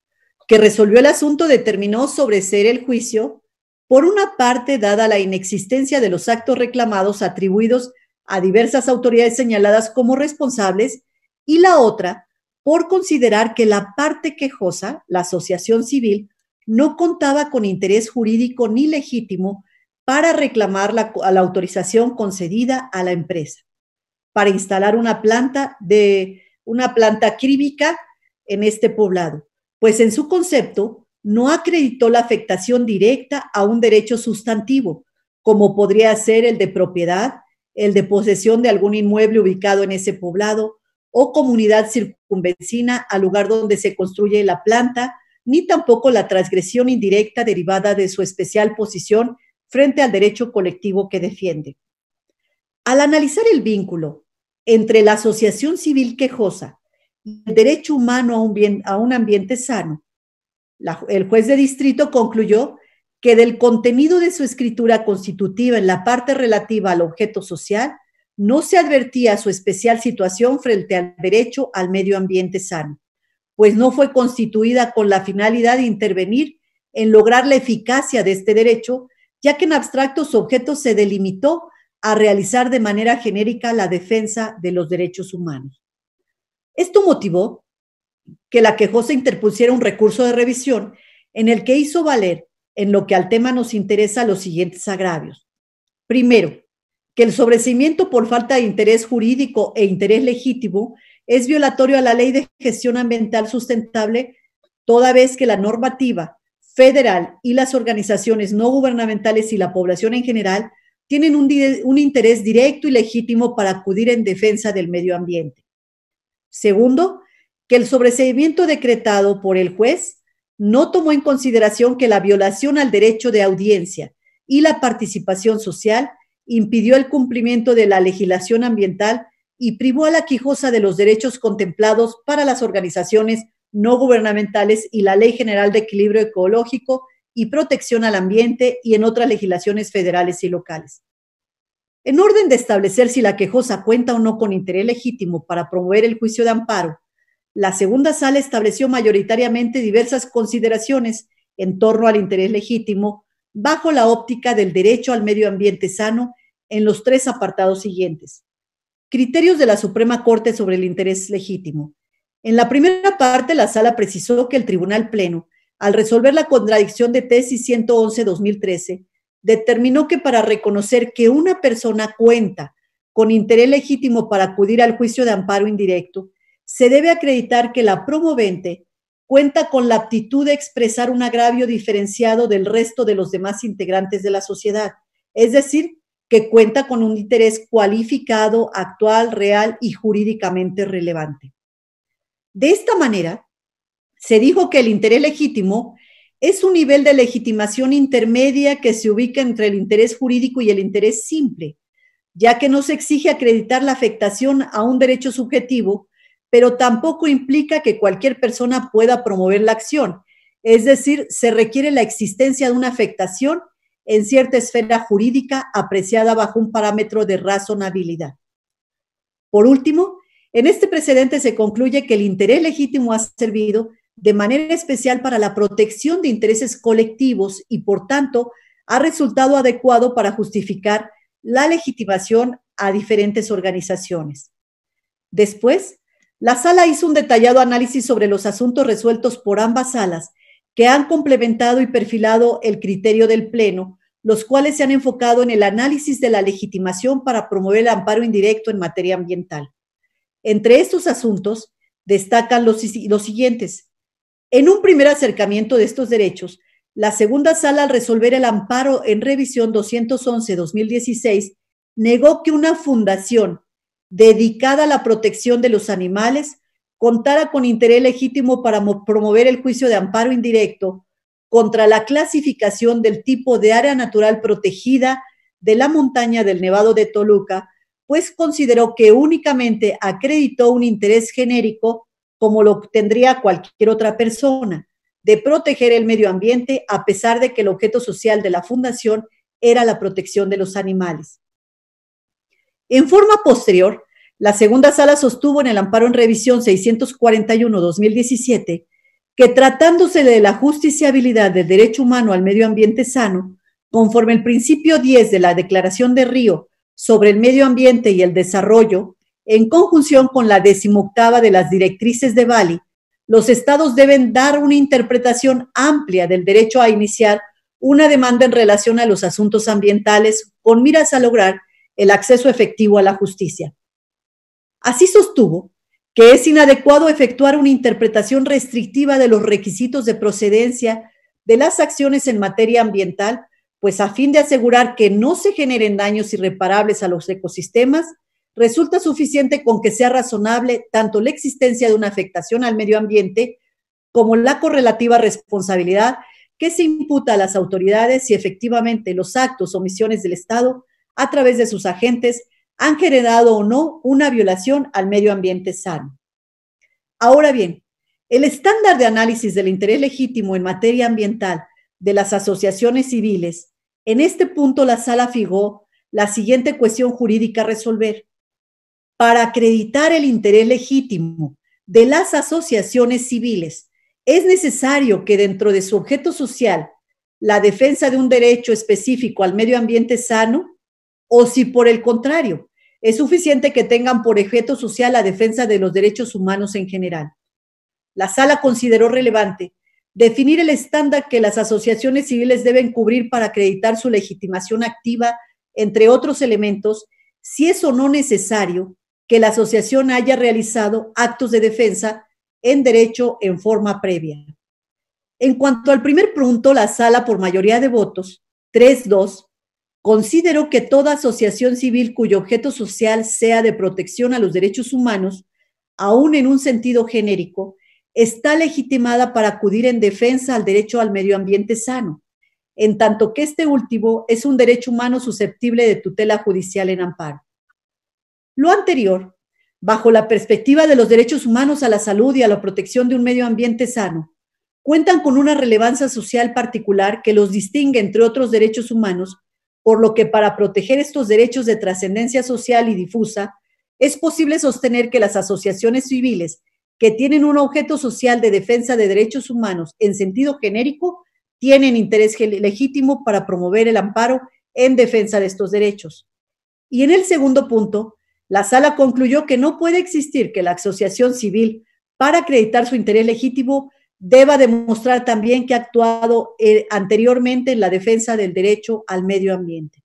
que resolvió el asunto, determinó sobreseer el juicio, por una parte, dada la inexistencia de los actos reclamados atribuidos a diversas autoridades señaladas como responsables, y la otra, por considerar que la parte quejosa, la asociación civil, no contaba con interés jurídico ni legítimo para reclamar la, autorización concedida a la empresa para instalar una planta de una planta química en este poblado, pues en su concepto no acreditó la afectación directa a un derecho sustantivo, como podría ser el de propiedad, el de posesión de algún inmueble ubicado en ese poblado o comunidad circunvecina al lugar donde se construye la planta ni tampoco la transgresión indirecta derivada de su especial posición frente al derecho colectivo que defiende. Al analizar el vínculo entre la asociación civil quejosa y el derecho humano a un, ambiente sano, el juez de distrito concluyó que del contenido de su escritura constitutiva en la parte relativa al objeto social, no se advertía su especial situación frente al derecho al medio ambiente sano pues no fue constituida con la finalidad de intervenir en lograr la eficacia de este derecho, ya que en abstracto su objeto se delimitó a realizar de manera genérica la defensa de los derechos humanos. Esto motivó que la quejosa interpusiera un recurso de revisión en el que hizo valer, en lo que al tema nos interesa, los siguientes agravios. Primero, que el sobrecimiento por falta de interés jurídico e interés legítimo es violatorio a la ley de gestión ambiental sustentable, toda vez que la normativa federal y las organizaciones no gubernamentales y la población en general tienen un, interés directo y legítimo para acudir en defensa del medio ambiente. Segundo, que el sobreseimiento decretado por el juez no tomó en consideración que la violación al derecho de audiencia y la participación social impidió el cumplimiento de la legislación ambiental y privó a la Quijosa de los derechos contemplados para las organizaciones no gubernamentales y la Ley General de Equilibrio Ecológico y Protección al Ambiente y en otras legislaciones federales y locales. En orden de establecer si la quejosa cuenta o no con interés legítimo para promover el juicio de amparo, la segunda sala estableció mayoritariamente diversas consideraciones en torno al interés legítimo bajo la óptica del derecho al medio ambiente sano en los tres apartados siguientes. Criterios de la Suprema Corte sobre el interés legítimo. En la primera parte, la sala precisó que el Tribunal Pleno, al resolver la contradicción de tesis 111-2013, determinó que para reconocer que una persona cuenta con interés legítimo para acudir al juicio de amparo indirecto, se debe acreditar que la promovente cuenta con la aptitud de expresar un agravio diferenciado del resto de los demás integrantes de la sociedad, es decir, que cuenta con un interés cualificado, actual, real y jurídicamente relevante. De esta manera, se dijo que el interés legítimo es un nivel de legitimación intermedia que se ubica entre el interés jurídico y el interés simple, ya que no se exige acreditar la afectación a un derecho subjetivo, pero tampoco implica que cualquier persona pueda promover la acción. Es decir, se requiere la existencia de una afectación en cierta esfera jurídica apreciada bajo un parámetro de razonabilidad. Por último, en este precedente se concluye que el interés legítimo ha servido de manera especial para la protección de intereses colectivos y, por tanto, ha resultado adecuado para justificar la legitimación a diferentes organizaciones. Después, la sala hizo un detallado análisis sobre los asuntos resueltos por ambas salas que han complementado y perfilado el criterio del Pleno, los cuales se han enfocado en el análisis de la legitimación para promover el amparo indirecto en materia ambiental. Entre estos asuntos destacan los, siguientes. En un primer acercamiento de estos derechos, la segunda sala al resolver el amparo en revisión 211-2016 negó que una fundación dedicada a la protección de los animales contara con interés legítimo para promover el juicio de amparo indirecto contra la clasificación del tipo de área natural protegida de la montaña del Nevado de Toluca, pues consideró que únicamente acreditó un interés genérico como lo tendría cualquier otra persona, de proteger el medio ambiente a pesar de que el objeto social de la fundación era la protección de los animales. En forma posterior, la segunda sala sostuvo en el amparo en revisión 641-2017 que tratándose de la justiciabilidad del derecho humano al medio ambiente sano, conforme el principio 10 de la Declaración de Río sobre el medio ambiente y el desarrollo, en conjunción con la decimoctava de las directrices de Bali, los estados deben dar una interpretación amplia del derecho a iniciar una demanda en relación a los asuntos ambientales con miras a lograr el acceso efectivo a la justicia. Así sostuvo que es inadecuado efectuar una interpretación restrictiva de los requisitos de procedencia de las acciones en materia ambiental, pues a fin de asegurar que no se generen daños irreparables a los ecosistemas, resulta suficiente con que sea razonable tanto la existencia de una afectación al medio ambiente como la correlativa responsabilidad que se imputa a las autoridades si efectivamente los actos o misiones del Estado, a través de sus agentes, han generado o no una violación al medio ambiente sano. Ahora bien, el estándar de análisis del interés legítimo en materia ambiental de las asociaciones civiles, en este punto la sala fijó la siguiente cuestión jurídica a resolver. Para acreditar el interés legítimo de las asociaciones civiles, es necesario que dentro de su objeto social, la defensa de un derecho específico al medio ambiente sano o si por el contrario, es suficiente que tengan por objeto social la defensa de los derechos humanos en general. La sala consideró relevante definir el estándar que las asociaciones civiles deben cubrir para acreditar su legitimación activa, entre otros elementos, si es o no necesario que la asociación haya realizado actos de defensa en derecho en forma previa. En cuanto al primer punto, la sala, por mayoría de votos, 3-2, Considero que toda asociación civil cuyo objeto social sea de protección a los derechos humanos, aun en un sentido genérico, está legitimada para acudir en defensa al derecho al medio ambiente sano, en tanto que este último es un derecho humano susceptible de tutela judicial en amparo. Lo anterior, bajo la perspectiva de los derechos humanos a la salud y a la protección de un medio ambiente sano, cuentan con una relevancia social particular que los distingue, entre otros derechos humanos, por lo que para proteger estos derechos de trascendencia social y difusa, es posible sostener que las asociaciones civiles que tienen un objeto social de defensa de derechos humanos en sentido genérico tienen interés legítimo para promover el amparo en defensa de estos derechos. Y en el segundo punto, la sala concluyó que no puede existir que la asociación civil, para acreditar su interés legítimo, deba demostrar también que ha actuado eh, anteriormente en la defensa del derecho al medio ambiente.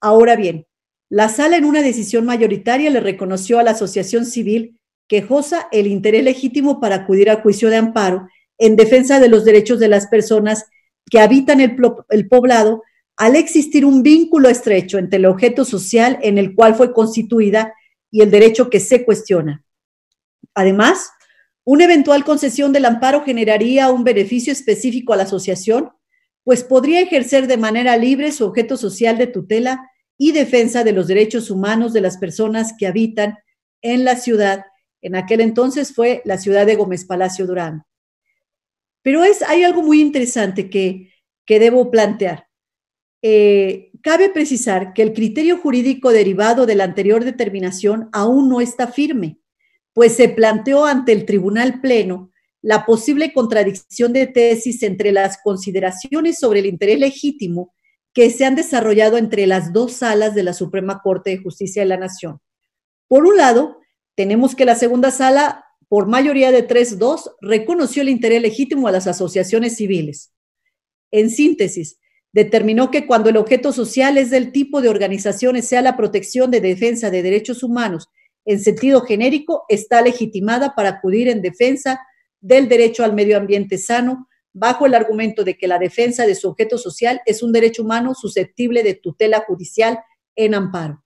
Ahora bien, la sala en una decisión mayoritaria le reconoció a la asociación civil quejosa el interés legítimo para acudir al juicio de amparo en defensa de los derechos de las personas que habitan el poblado al existir un vínculo estrecho entre el objeto social en el cual fue constituida y el derecho que se cuestiona. Además, una eventual concesión del amparo generaría un beneficio específico a la asociación, pues podría ejercer de manera libre su objeto social de tutela y defensa de los derechos humanos de las personas que habitan en la ciudad. En aquel entonces fue la ciudad de Gómez Palacio Durán. Pero es, hay algo muy interesante que, debo plantear. Eh, cabe precisar que el criterio jurídico derivado de la anterior determinación aún no está firme pues se planteó ante el Tribunal Pleno la posible contradicción de tesis entre las consideraciones sobre el interés legítimo que se han desarrollado entre las dos salas de la Suprema Corte de Justicia de la Nación. Por un lado, tenemos que la segunda sala, por mayoría de tres dos, reconoció el interés legítimo a las asociaciones civiles. En síntesis, determinó que cuando el objeto social es del tipo de organizaciones, sea la protección de defensa de derechos humanos, en sentido genérico está legitimada para acudir en defensa del derecho al medio ambiente sano bajo el argumento de que la defensa de su objeto social es un derecho humano susceptible de tutela judicial en amparo.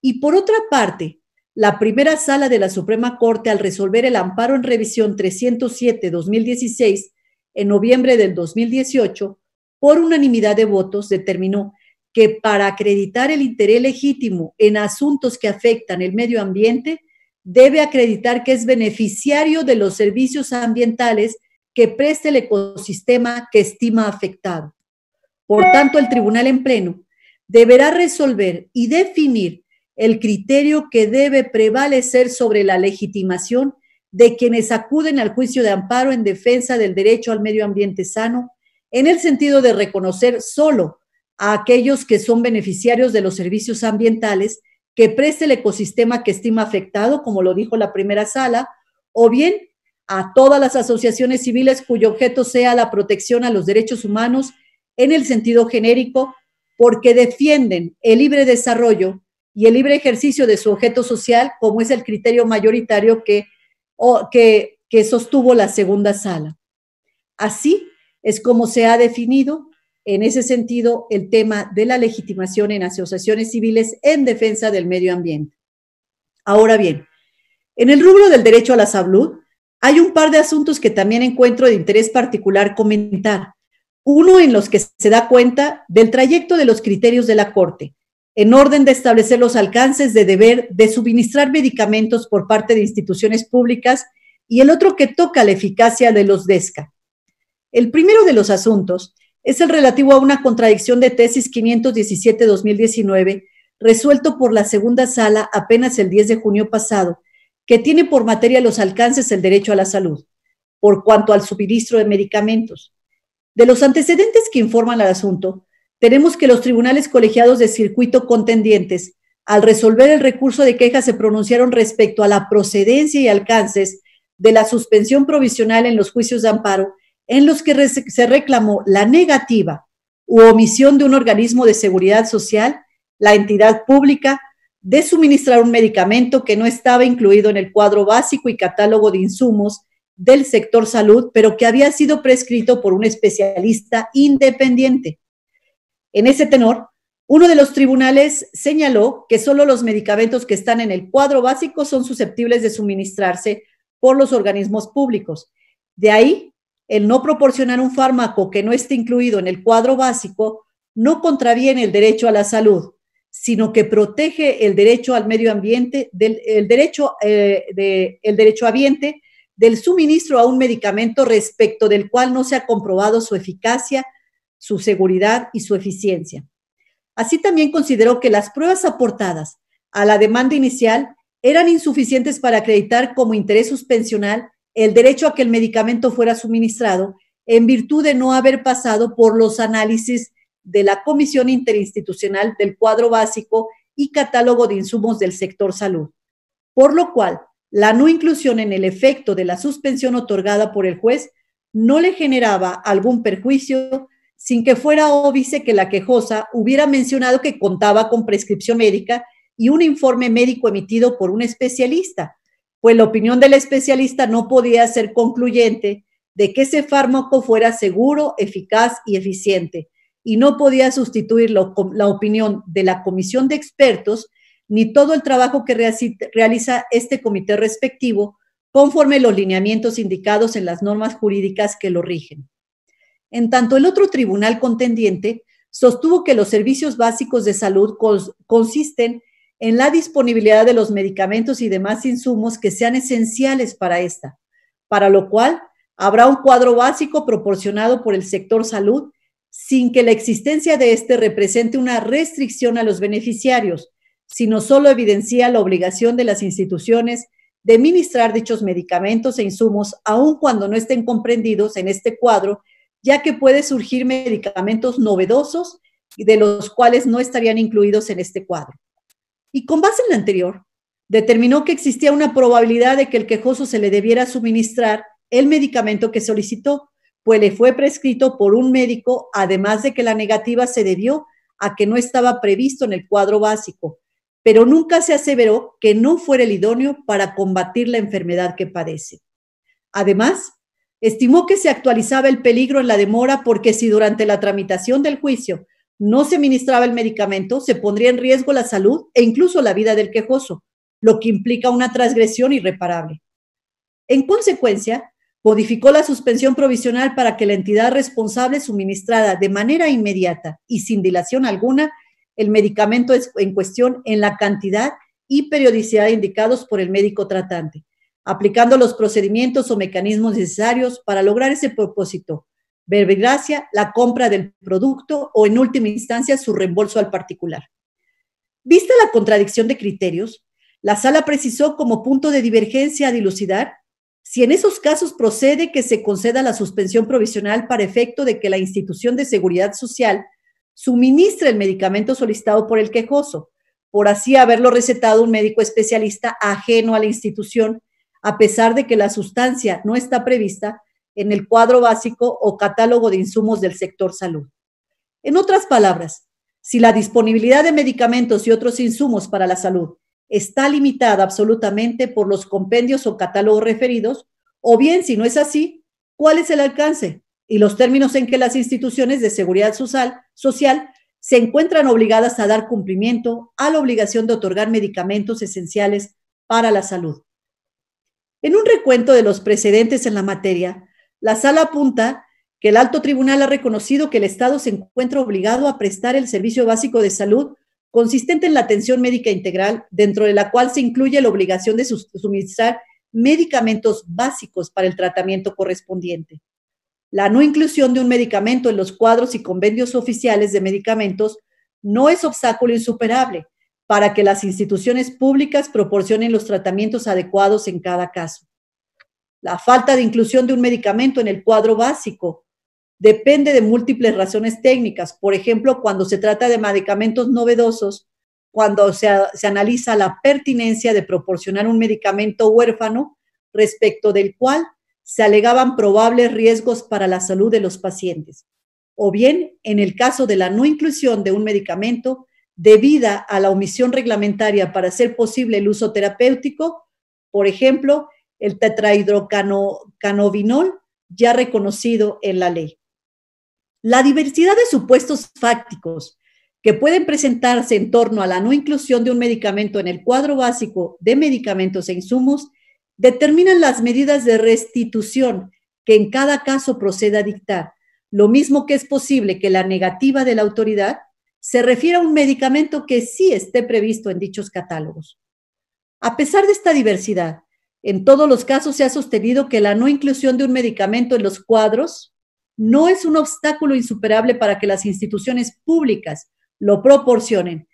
Y por otra parte, la primera sala de la Suprema Corte al resolver el amparo en revisión 307-2016 en noviembre del 2018, por unanimidad de votos, determinó que para acreditar el interés legítimo en asuntos que afectan el medio ambiente, debe acreditar que es beneficiario de los servicios ambientales que preste el ecosistema que estima afectado. Por tanto, el tribunal en pleno deberá resolver y definir el criterio que debe prevalecer sobre la legitimación de quienes acuden al juicio de amparo en defensa del derecho al medio ambiente sano, en el sentido de reconocer solo a aquellos que son beneficiarios de los servicios ambientales que preste el ecosistema que estima afectado, como lo dijo la primera sala, o bien a todas las asociaciones civiles cuyo objeto sea la protección a los derechos humanos en el sentido genérico, porque defienden el libre desarrollo y el libre ejercicio de su objeto social, como es el criterio mayoritario que, que, que sostuvo la segunda sala. Así es como se ha definido en ese sentido el tema de la legitimación en asociaciones civiles en defensa del medio ambiente. Ahora bien, en el rubro del derecho a la salud, hay un par de asuntos que también encuentro de interés particular comentar. Uno en los que se da cuenta del trayecto de los criterios de la Corte, en orden de establecer los alcances de deber de suministrar medicamentos por parte de instituciones públicas, y el otro que toca la eficacia de los DESCA. El primero de los asuntos es el relativo a una contradicción de tesis 517-2019, resuelto por la segunda sala apenas el 10 de junio pasado, que tiene por materia los alcances del derecho a la salud, por cuanto al suministro de medicamentos. De los antecedentes que informan al asunto, tenemos que los tribunales colegiados de circuito contendientes, al resolver el recurso de queja, se pronunciaron respecto a la procedencia y alcances de la suspensión provisional en los juicios de amparo en los que se reclamó la negativa u omisión de un organismo de seguridad social, la entidad pública, de suministrar un medicamento que no estaba incluido en el cuadro básico y catálogo de insumos del sector salud, pero que había sido prescrito por un especialista independiente. En ese tenor, uno de los tribunales señaló que solo los medicamentos que están en el cuadro básico son susceptibles de suministrarse por los organismos públicos. De ahí el no proporcionar un fármaco que no esté incluido en el cuadro básico no contraviene el derecho a la salud, sino que protege el derecho al medio ambiente, del, el derecho eh, de, el derecho ambiente del suministro a un medicamento respecto del cual no se ha comprobado su eficacia, su seguridad y su eficiencia. Así también consideró que las pruebas aportadas a la demanda inicial eran insuficientes para acreditar como interés suspensional el derecho a que el medicamento fuera suministrado en virtud de no haber pasado por los análisis de la Comisión Interinstitucional del Cuadro Básico y Catálogo de Insumos del Sector Salud, por lo cual la no inclusión en el efecto de la suspensión otorgada por el juez no le generaba algún perjuicio sin que fuera óbice que la quejosa hubiera mencionado que contaba con prescripción médica y un informe médico emitido por un especialista, pues la opinión del especialista no podía ser concluyente de que ese fármaco fuera seguro, eficaz y eficiente, y no podía sustituir la, opinión de la comisión de expertos ni todo el trabajo que realiza este comité respectivo conforme los lineamientos indicados en las normas jurídicas que lo rigen. En tanto, el otro tribunal contendiente sostuvo que los servicios básicos de salud consisten en la disponibilidad de los medicamentos y demás insumos que sean esenciales para esta, para lo cual habrá un cuadro básico proporcionado por el sector salud sin que la existencia de este represente una restricción a los beneficiarios, sino solo evidencia la obligación de las instituciones de ministrar dichos medicamentos e insumos, aun cuando no estén comprendidos en este cuadro, ya que puede surgir medicamentos novedosos de los cuales no estarían incluidos en este cuadro y con base en la anterior, determinó que existía una probabilidad de que el quejoso se le debiera suministrar el medicamento que solicitó, pues le fue prescrito por un médico, además de que la negativa se debió a que no estaba previsto en el cuadro básico, pero nunca se aseveró que no fuera el idóneo para combatir la enfermedad que padece. Además, estimó que se actualizaba el peligro en la demora porque si durante la tramitación del juicio no se administraba el medicamento, se pondría en riesgo la salud e incluso la vida del quejoso, lo que implica una transgresión irreparable. En consecuencia, modificó la suspensión provisional para que la entidad responsable suministrara de manera inmediata y sin dilación alguna el medicamento en cuestión en la cantidad y periodicidad indicados por el médico tratante, aplicando los procedimientos o mecanismos necesarios para lograr ese propósito, verbigracia, la compra del producto o en última instancia su reembolso al particular. Vista la contradicción de criterios, la sala precisó como punto de divergencia a dilucidar si en esos casos procede que se conceda la suspensión provisional para efecto de que la institución de seguridad social suministre el medicamento solicitado por el quejoso, por así haberlo recetado un médico especialista ajeno a la institución, a pesar de que la sustancia no está prevista en el cuadro básico o catálogo de insumos del sector salud. En otras palabras, si la disponibilidad de medicamentos y otros insumos para la salud está limitada absolutamente por los compendios o catálogos referidos, o bien si no es así, ¿cuál es el alcance y los términos en que las instituciones de seguridad social se encuentran obligadas a dar cumplimiento a la obligación de otorgar medicamentos esenciales para la salud? En un recuento de los precedentes en la materia, la sala apunta que el alto tribunal ha reconocido que el Estado se encuentra obligado a prestar el servicio básico de salud consistente en la atención médica integral, dentro de la cual se incluye la obligación de suministrar medicamentos básicos para el tratamiento correspondiente. La no inclusión de un medicamento en los cuadros y convenios oficiales de medicamentos no es obstáculo insuperable para que las instituciones públicas proporcionen los tratamientos adecuados en cada caso. La falta de inclusión de un medicamento en el cuadro básico depende de múltiples razones técnicas. Por ejemplo, cuando se trata de medicamentos novedosos, cuando se, analiza la pertinencia de proporcionar un medicamento huérfano respecto del cual se alegaban probables riesgos para la salud de los pacientes. O bien, en el caso de la no inclusión de un medicamento, debida a la omisión reglamentaria para hacer posible el uso terapéutico, por ejemplo, el tetrahidrocanovinol ya reconocido en la ley. La diversidad de supuestos fácticos que pueden presentarse en torno a la no inclusión de un medicamento en el cuadro básico de medicamentos e insumos determinan las medidas de restitución que en cada caso proceda a dictar, lo mismo que es posible que la negativa de la autoridad se refiera a un medicamento que sí esté previsto en dichos catálogos. A pesar de esta diversidad, en todos los casos se ha sostenido que la no inclusión de un medicamento en los cuadros no es un obstáculo insuperable para que las instituciones públicas lo proporcionen,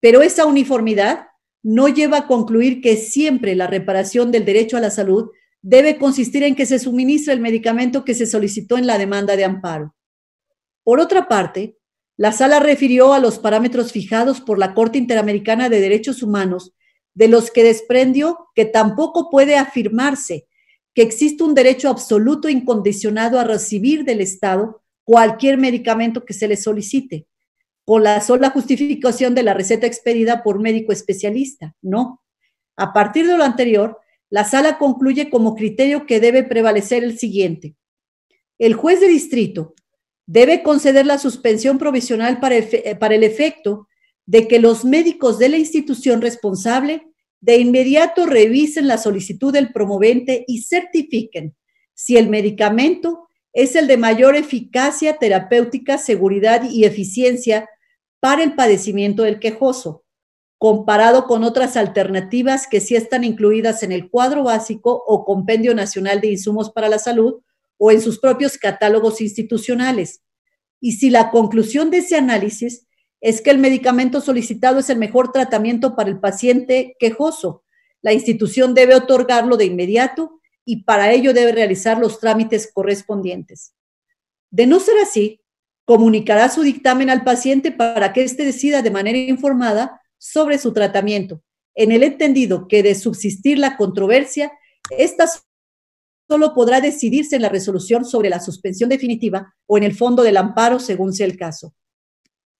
pero esa uniformidad no lleva a concluir que siempre la reparación del derecho a la salud debe consistir en que se suministre el medicamento que se solicitó en la demanda de amparo. Por otra parte, la sala refirió a los parámetros fijados por la Corte Interamericana de Derechos Humanos de los que desprendió que tampoco puede afirmarse que existe un derecho absoluto e incondicionado a recibir del Estado cualquier medicamento que se le solicite, con la sola justificación de la receta expedida por médico especialista. No. A partir de lo anterior, la sala concluye como criterio que debe prevalecer el siguiente. El juez de distrito debe conceder la suspensión provisional para, eh, el efecto de que los médicos de la institución responsable de inmediato revisen la solicitud del promovente y certifiquen si el medicamento es el de mayor eficacia terapéutica, seguridad y eficiencia para el padecimiento del quejoso, comparado con otras alternativas que sí están incluidas en el cuadro básico o compendio nacional de insumos para la salud o en sus propios catálogos institucionales. Y si la conclusión de ese análisis es que el medicamento solicitado es el mejor tratamiento para el paciente quejoso. La institución debe otorgarlo de inmediato y para ello debe realizar los trámites correspondientes. De no ser así, comunicará su dictamen al paciente para que éste decida de manera informada sobre su tratamiento, en el entendido que de subsistir la controversia, esta solo podrá decidirse en la resolución sobre la suspensión definitiva o en el fondo del amparo según sea el caso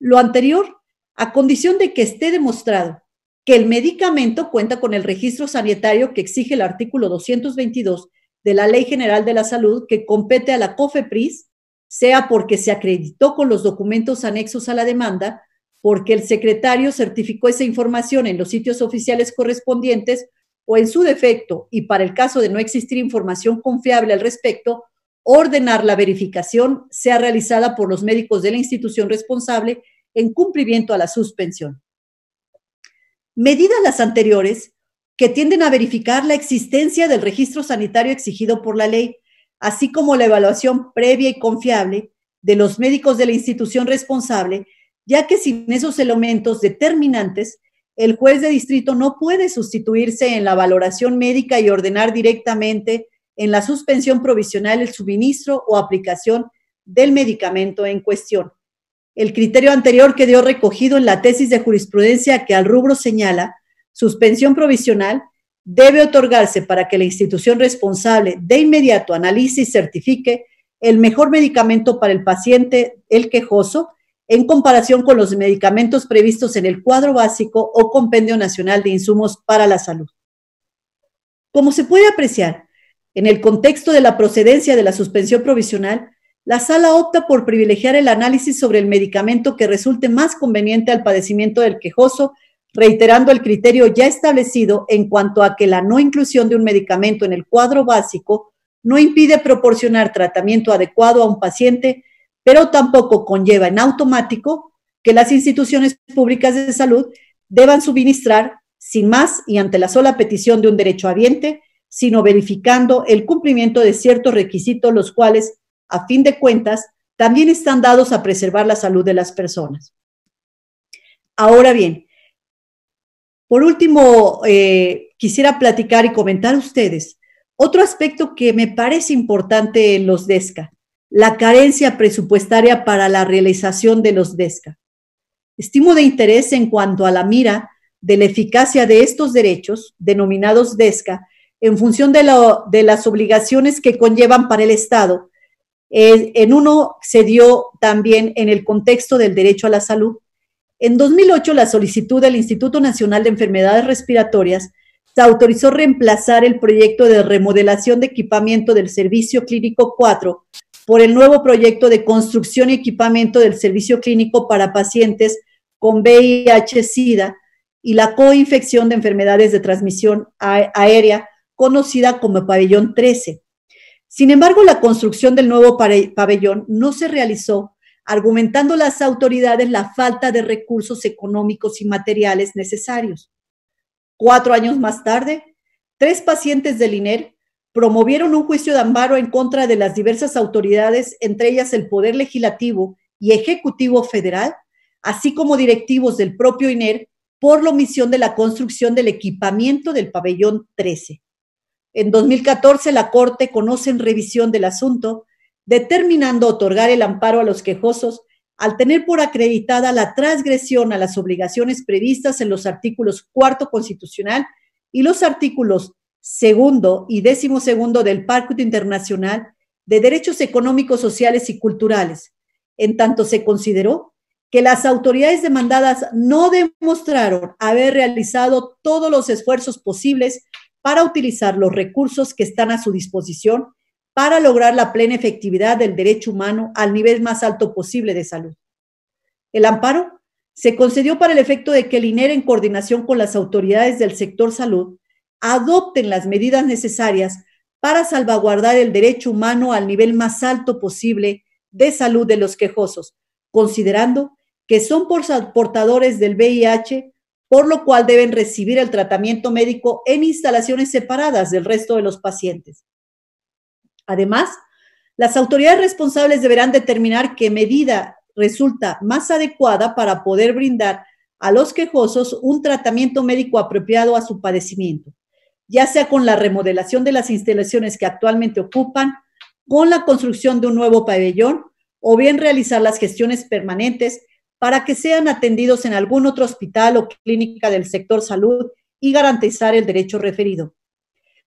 lo anterior, a condición de que esté demostrado que el medicamento cuenta con el registro sanitario que exige el artículo 222 de la Ley General de la Salud que compete a la COFEPRIS, sea porque se acreditó con los documentos anexos a la demanda, porque el secretario certificó esa información en los sitios oficiales correspondientes o en su defecto, y para el caso de no existir información confiable al respecto, ordenar la verificación sea realizada por los médicos de la institución responsable en cumplimiento a la suspensión. Medidas las anteriores que tienden a verificar la existencia del registro sanitario exigido por la ley, así como la evaluación previa y confiable de los médicos de la institución responsable, ya que sin esos elementos determinantes, el juez de distrito no puede sustituirse en la valoración médica y ordenar directamente en la suspensión provisional el suministro o aplicación del medicamento en cuestión el criterio anterior quedó recogido en la tesis de jurisprudencia que al rubro señala, suspensión provisional debe otorgarse para que la institución responsable de inmediato analice y certifique el mejor medicamento para el paciente, el quejoso, en comparación con los medicamentos previstos en el cuadro básico o compendio nacional de insumos para la salud. Como se puede apreciar, en el contexto de la procedencia de la suspensión provisional, la sala opta por privilegiar el análisis sobre el medicamento que resulte más conveniente al padecimiento del quejoso, reiterando el criterio ya establecido en cuanto a que la no inclusión de un medicamento en el cuadro básico no impide proporcionar tratamiento adecuado a un paciente, pero tampoco conlleva en automático que las instituciones públicas de salud deban suministrar sin más y ante la sola petición de un derechohabiente, sino verificando el cumplimiento de ciertos requisitos, los cuales a fin de cuentas, también están dados a preservar la salud de las personas. Ahora bien, por último, eh, quisiera platicar y comentar a ustedes otro aspecto que me parece importante en los DESCA, la carencia presupuestaria para la realización de los DESCA. Estimo de interés en cuanto a la mira de la eficacia de estos derechos, denominados DESCA, en función de, de las obligaciones que conllevan para el Estado eh, en uno se dio también en el contexto del derecho a la salud. En 2008, la solicitud del Instituto Nacional de Enfermedades Respiratorias se autorizó reemplazar el proyecto de remodelación de equipamiento del Servicio Clínico 4 por el nuevo proyecto de construcción y equipamiento del Servicio Clínico para pacientes con VIH-Sida y la coinfección de enfermedades de transmisión aérea, conocida como Pabellón 13. Sin embargo, la construcción del nuevo pabellón no se realizó, argumentando las autoridades la falta de recursos económicos y materiales necesarios. Cuatro años más tarde, tres pacientes del INER promovieron un juicio de amparo en contra de las diversas autoridades, entre ellas el Poder Legislativo y Ejecutivo Federal, así como directivos del propio INER, por la omisión de la construcción del equipamiento del pabellón 13. En 2014 la Corte conoce en revisión del asunto, determinando otorgar el amparo a los quejosos al tener por acreditada la transgresión a las obligaciones previstas en los artículos cuarto constitucional y los artículos segundo y décimo segundo del Pacto Internacional de Derechos Económicos, Sociales y Culturales, en tanto se consideró que las autoridades demandadas no demostraron haber realizado todos los esfuerzos posibles para utilizar los recursos que están a su disposición para lograr la plena efectividad del derecho humano al nivel más alto posible de salud. El amparo se concedió para el efecto de que el INER, en coordinación con las autoridades del sector salud, adopten las medidas necesarias para salvaguardar el derecho humano al nivel más alto posible de salud de los quejosos, considerando que son portadores del VIH por lo cual deben recibir el tratamiento médico en instalaciones separadas del resto de los pacientes. Además, las autoridades responsables deberán determinar qué medida resulta más adecuada para poder brindar a los quejosos un tratamiento médico apropiado a su padecimiento, ya sea con la remodelación de las instalaciones que actualmente ocupan, con la construcción de un nuevo pabellón o bien realizar las gestiones permanentes para que sean atendidos en algún otro hospital o clínica del sector salud y garantizar el derecho referido.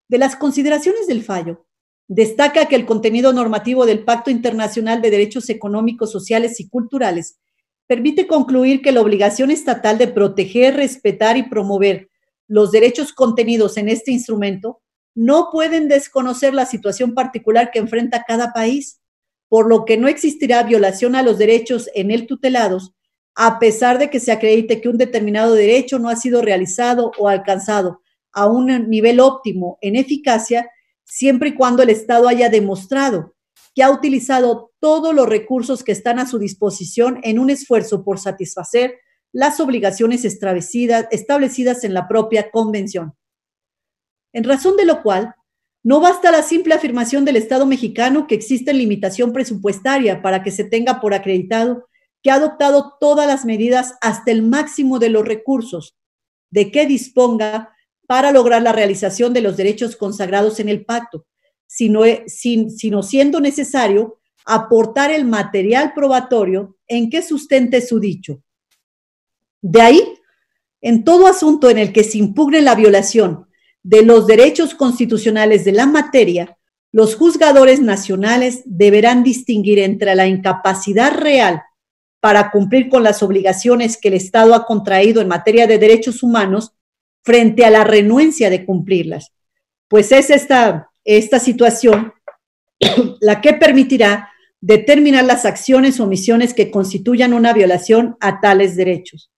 De las consideraciones del fallo, destaca que el contenido normativo del Pacto Internacional de Derechos Económicos, Sociales y Culturales permite concluir que la obligación estatal de proteger, respetar y promover los derechos contenidos en este instrumento no pueden desconocer la situación particular que enfrenta cada país, por lo que no existirá violación a los derechos en él tutelados a pesar de que se acredite que un determinado derecho no ha sido realizado o alcanzado a un nivel óptimo en eficacia, siempre y cuando el Estado haya demostrado que ha utilizado todos los recursos que están a su disposición en un esfuerzo por satisfacer las obligaciones establecidas en la propia convención. En razón de lo cual, no basta la simple afirmación del Estado mexicano que existe limitación presupuestaria para que se tenga por acreditado que ha adoptado todas las medidas hasta el máximo de los recursos de que disponga para lograr la realización de los derechos consagrados en el pacto, e, sino, siendo necesario aportar el material probatorio en que sustente su dicho. De ahí, en todo asunto en el que se impugne la violación de los derechos constitucionales de la materia, los juzgadores nacionales deberán distinguir entre la incapacidad real para cumplir con las obligaciones que el Estado ha contraído en materia de derechos humanos frente a la renuencia de cumplirlas. Pues es esta, situación la que permitirá determinar las acciones o misiones que constituyan una violación a tales derechos.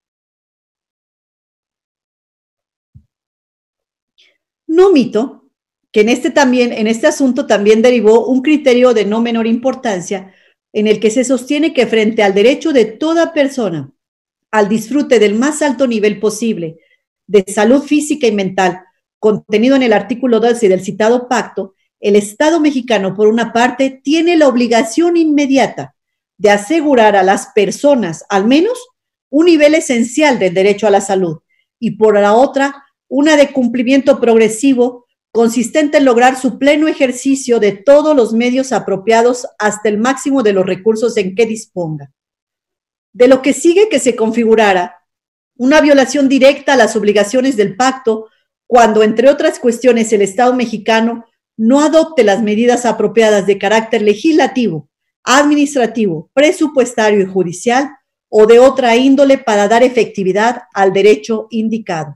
No mito que en este, también, en este asunto también derivó un criterio de no menor importancia en el que se sostiene que frente al derecho de toda persona al disfrute del más alto nivel posible de salud física y mental, contenido en el artículo 12 del citado pacto, el Estado mexicano, por una parte, tiene la obligación inmediata de asegurar a las personas, al menos, un nivel esencial del derecho a la salud y, por la otra, una de cumplimiento progresivo consistente en lograr su pleno ejercicio de todos los medios apropiados hasta el máximo de los recursos en que disponga. De lo que sigue que se configurara una violación directa a las obligaciones del pacto cuando, entre otras cuestiones, el Estado mexicano no adopte las medidas apropiadas de carácter legislativo, administrativo, presupuestario y judicial o de otra índole para dar efectividad al derecho indicado.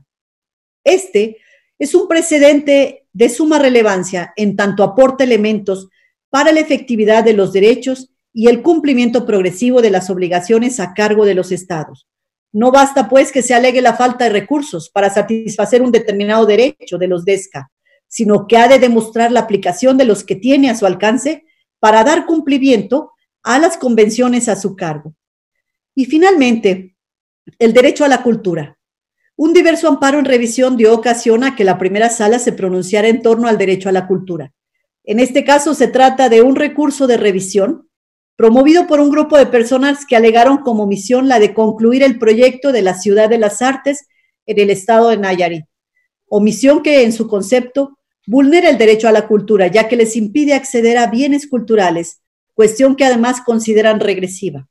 Este es un precedente de suma relevancia en tanto aporta elementos para la efectividad de los derechos y el cumplimiento progresivo de las obligaciones a cargo de los estados. No basta, pues, que se alegue la falta de recursos para satisfacer un determinado derecho de los DESCA, sino que ha de demostrar la aplicación de los que tiene a su alcance para dar cumplimiento a las convenciones a su cargo. Y finalmente, el derecho a la cultura, un diverso amparo en revisión dio ocasión a que la primera sala se pronunciara en torno al derecho a la cultura. En este caso se trata de un recurso de revisión promovido por un grupo de personas que alegaron como misión la de concluir el proyecto de la Ciudad de las Artes en el estado de Nayarit, omisión que en su concepto vulnera el derecho a la cultura, ya que les impide acceder a bienes culturales, cuestión que además consideran regresiva.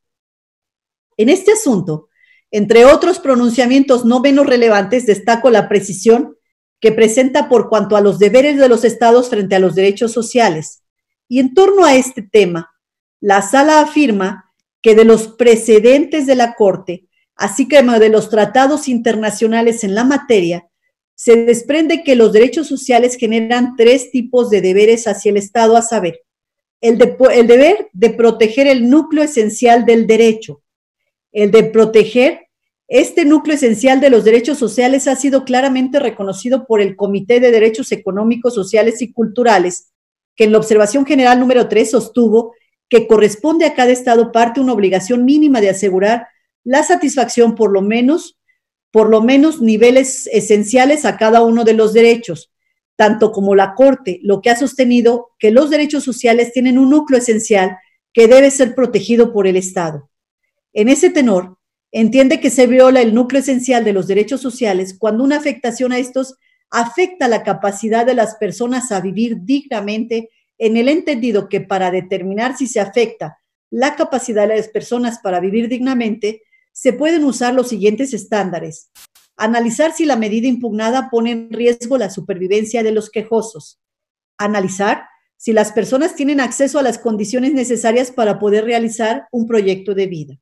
En este asunto, entre otros pronunciamientos no menos relevantes, destaco la precisión que presenta por cuanto a los deberes de los estados frente a los derechos sociales. Y en torno a este tema, la sala afirma que de los precedentes de la Corte, así como de los tratados internacionales en la materia, se desprende que los derechos sociales generan tres tipos de deberes hacia el Estado, a saber, el, deber de proteger el núcleo esencial del derecho, el de proteger, este núcleo esencial de los derechos sociales ha sido claramente reconocido por el Comité de Derechos Económicos, Sociales y Culturales, que en la observación general número 3 sostuvo que corresponde a cada Estado parte una obligación mínima de asegurar la satisfacción por lo menos, por lo menos niveles esenciales a cada uno de los derechos, tanto como la Corte, lo que ha sostenido que los derechos sociales tienen un núcleo esencial que debe ser protegido por el Estado. En ese tenor, entiende que se viola el núcleo esencial de los derechos sociales cuando una afectación a estos afecta la capacidad de las personas a vivir dignamente en el entendido que para determinar si se afecta la capacidad de las personas para vivir dignamente, se pueden usar los siguientes estándares. Analizar si la medida impugnada pone en riesgo la supervivencia de los quejosos. Analizar si las personas tienen acceso a las condiciones necesarias para poder realizar un proyecto de vida.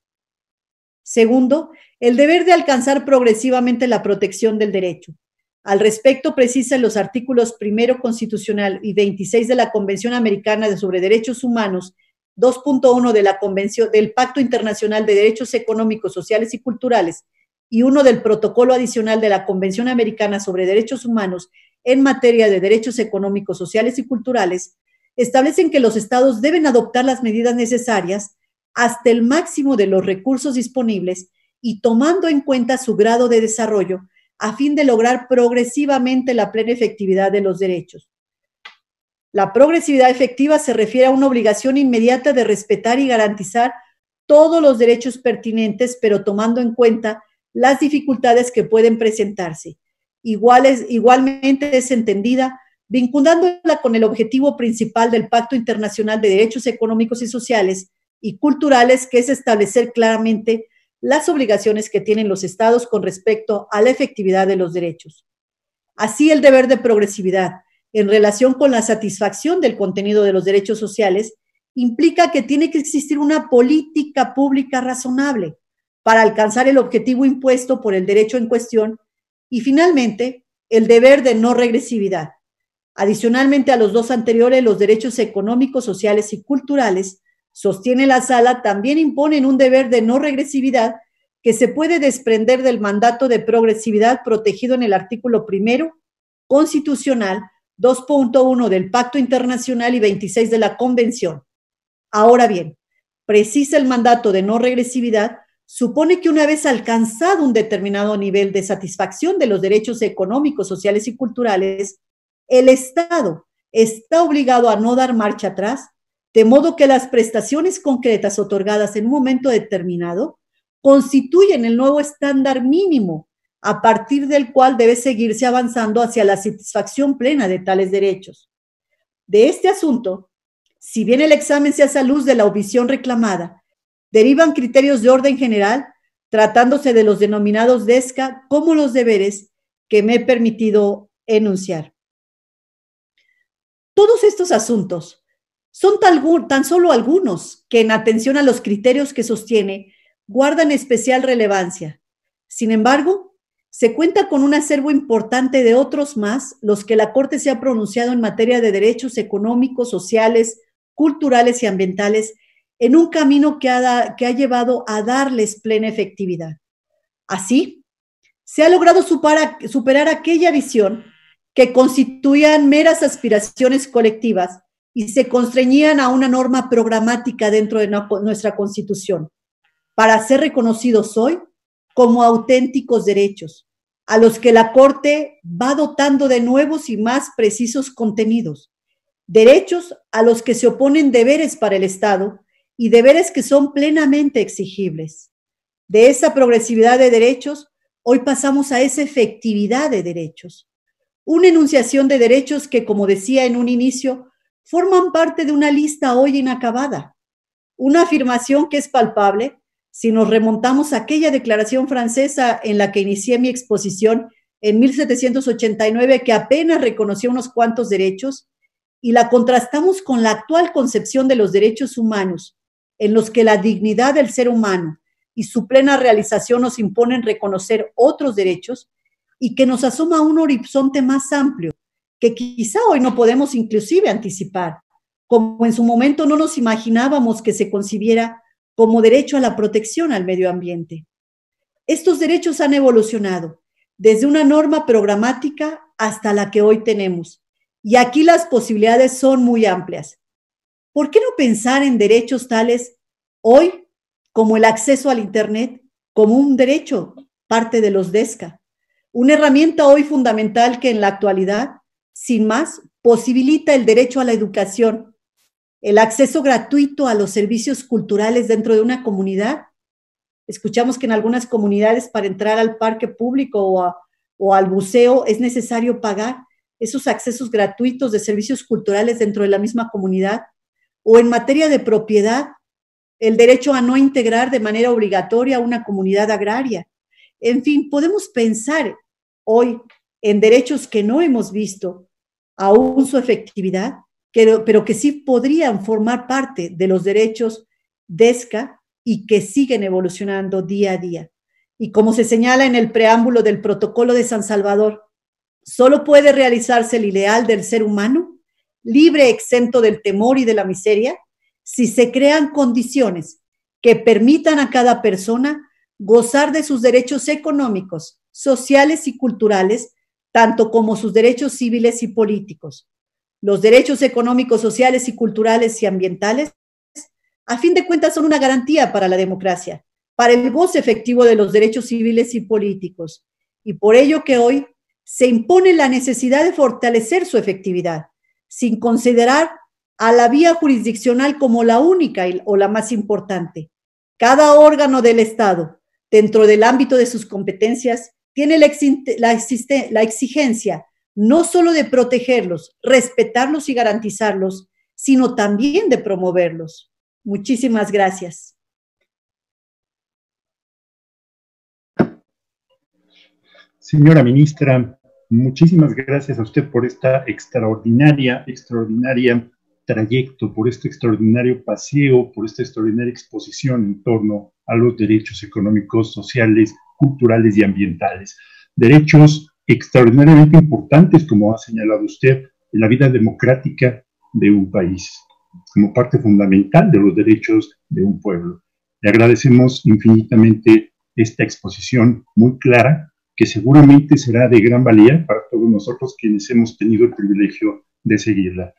Segundo, el deber de alcanzar progresivamente la protección del derecho. Al respecto, precisan los artículos primero constitucional y 26 de la Convención Americana sobre Derechos Humanos, 2.1 de la Convención del Pacto Internacional de Derechos Económicos, Sociales y Culturales y uno del Protocolo Adicional de la Convención Americana sobre Derechos Humanos en materia de derechos económicos, sociales y culturales, establecen que los estados deben adoptar las medidas necesarias hasta el máximo de los recursos disponibles y tomando en cuenta su grado de desarrollo a fin de lograr progresivamente la plena efectividad de los derechos. La progresividad efectiva se refiere a una obligación inmediata de respetar y garantizar todos los derechos pertinentes, pero tomando en cuenta las dificultades que pueden presentarse. Igual igualmente es entendida vinculándola con el objetivo principal del Pacto Internacional de Derechos Económicos y Sociales, y culturales, que es establecer claramente las obligaciones que tienen los estados con respecto a la efectividad de los derechos. Así, el deber de progresividad en relación con la satisfacción del contenido de los derechos sociales implica que tiene que existir una política pública razonable para alcanzar el objetivo impuesto por el derecho en cuestión y finalmente el deber de no regresividad. Adicionalmente a los dos anteriores, los derechos económicos, sociales y culturales sostiene la sala, también imponen un deber de no regresividad que se puede desprender del mandato de progresividad protegido en el artículo primero constitucional 2.1 del Pacto Internacional y 26 de la Convención. Ahora bien, precisa el mandato de no regresividad, supone que una vez alcanzado un determinado nivel de satisfacción de los derechos económicos, sociales y culturales, el Estado está obligado a no dar marcha atrás de modo que las prestaciones concretas otorgadas en un momento determinado constituyen el nuevo estándar mínimo a partir del cual debe seguirse avanzando hacia la satisfacción plena de tales derechos. De este asunto, si bien el examen se hace a luz de la obvisión reclamada, derivan criterios de orden general, tratándose de los denominados DESCA, como los deberes que me he permitido enunciar. Todos estos asuntos son tan, solo algunos que en atención a los criterios que sostiene guardan especial relevancia. Sin embargo, se cuenta con un acervo importante de otros más, los que la Corte se ha pronunciado en materia de derechos económicos, sociales, culturales y ambientales, en un camino que ha, llevado a darles plena efectividad. Así, se ha logrado superar aquella visión que constituían meras aspiraciones colectivas y se constreñían a una norma programática dentro de nuestra Constitución para ser reconocidos hoy como auténticos derechos, a los que la Corte va dotando de nuevos y más precisos contenidos, derechos a los que se oponen deberes para el Estado y deberes que son plenamente exigibles. De esa progresividad de derechos, hoy pasamos a esa efectividad de derechos, una enunciación de derechos que, como decía en un inicio, forman parte de una lista hoy inacabada. Una afirmación que es palpable si nos remontamos a aquella declaración francesa en la que inicié mi exposición en 1789, que apenas reconoció unos cuantos derechos, y la contrastamos con la actual concepción de los derechos humanos, en los que la dignidad del ser humano y su plena realización nos imponen reconocer otros derechos, y que nos asoma un horizonte más amplio, que quizá hoy no podemos inclusive anticipar, como en su momento no nos imaginábamos que se concibiera como derecho a la protección al medio ambiente. Estos derechos han evolucionado desde una norma programática hasta la que hoy tenemos, y aquí las posibilidades son muy amplias. ¿Por qué no pensar en derechos tales hoy como el acceso al Internet como un derecho, parte de los DESCA? Una herramienta hoy fundamental que en la actualidad sin más, posibilita el derecho a la educación, el acceso gratuito a los servicios culturales dentro de una comunidad. Escuchamos que en algunas comunidades para entrar al parque público o, al buceo es necesario pagar esos accesos gratuitos de servicios culturales dentro de la misma comunidad. O en materia de propiedad, el derecho a no integrar de manera obligatoria una comunidad agraria. En fin, podemos pensar hoy en derechos que no hemos visto aún su efectividad, pero, que sí podrían formar parte de los derechos de ESCA y que siguen evolucionando día a día. Y como se señala en el preámbulo del Protocolo de San Salvador, solo puede realizarse el ideal del ser humano, libre, exento del temor y de la miseria, si se crean condiciones que permitan a cada persona gozar de sus derechos económicos, sociales y culturales tanto como sus derechos civiles y políticos, los derechos económicos, sociales y culturales y ambientales, a fin de cuentas son una garantía para la democracia, para el voz efectivo de los derechos civiles y políticos, y por ello que hoy se impone la necesidad de fortalecer su efectividad, sin considerar a la vía jurisdiccional como la única o la más importante. Cada órgano del Estado, dentro del ámbito de sus competencias, tiene la, exigencia no solo de protegerlos, respetarlos y garantizarlos, sino también de promoverlos. Muchísimas gracias. Señora ministra, muchísimas gracias a usted por esta extraordinaria, extraordinaria trayecto, por este extraordinario paseo, por esta extraordinaria exposición en torno a los derechos económicos, sociales culturales y ambientales. Derechos extraordinariamente importantes, como ha señalado usted, en la vida democrática de un país, como parte fundamental de los derechos de un pueblo. Le agradecemos infinitamente esta exposición muy clara, que seguramente será de gran valía para todos nosotros quienes hemos tenido el privilegio de seguirla.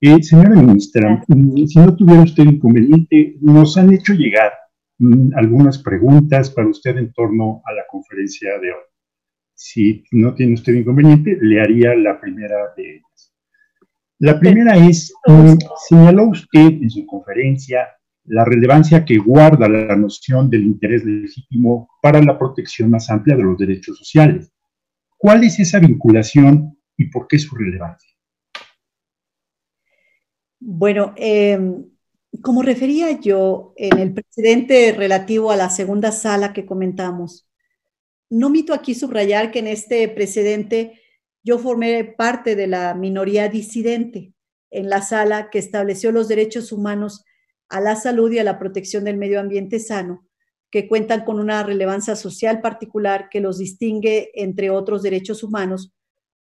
Eh, señora ministra, si no tuviera usted inconveniente, nos han hecho llegar Mm, algunas preguntas para usted en torno a la conferencia de hoy. Si no tiene usted inconveniente, le haría la primera de ellas. La primera es, mm, señaló usted en su conferencia la relevancia que guarda la noción del interés legítimo para la protección más amplia de los derechos sociales. ¿Cuál es esa vinculación y por qué su relevancia? Bueno, eh, como refería yo en el precedente relativo a la segunda sala que comentamos, no omito aquí subrayar que en este precedente yo formé parte de la minoría disidente en la sala que estableció los derechos humanos a la salud y a la protección del medio ambiente sano, que cuentan con una relevancia social particular que los distingue entre otros derechos humanos,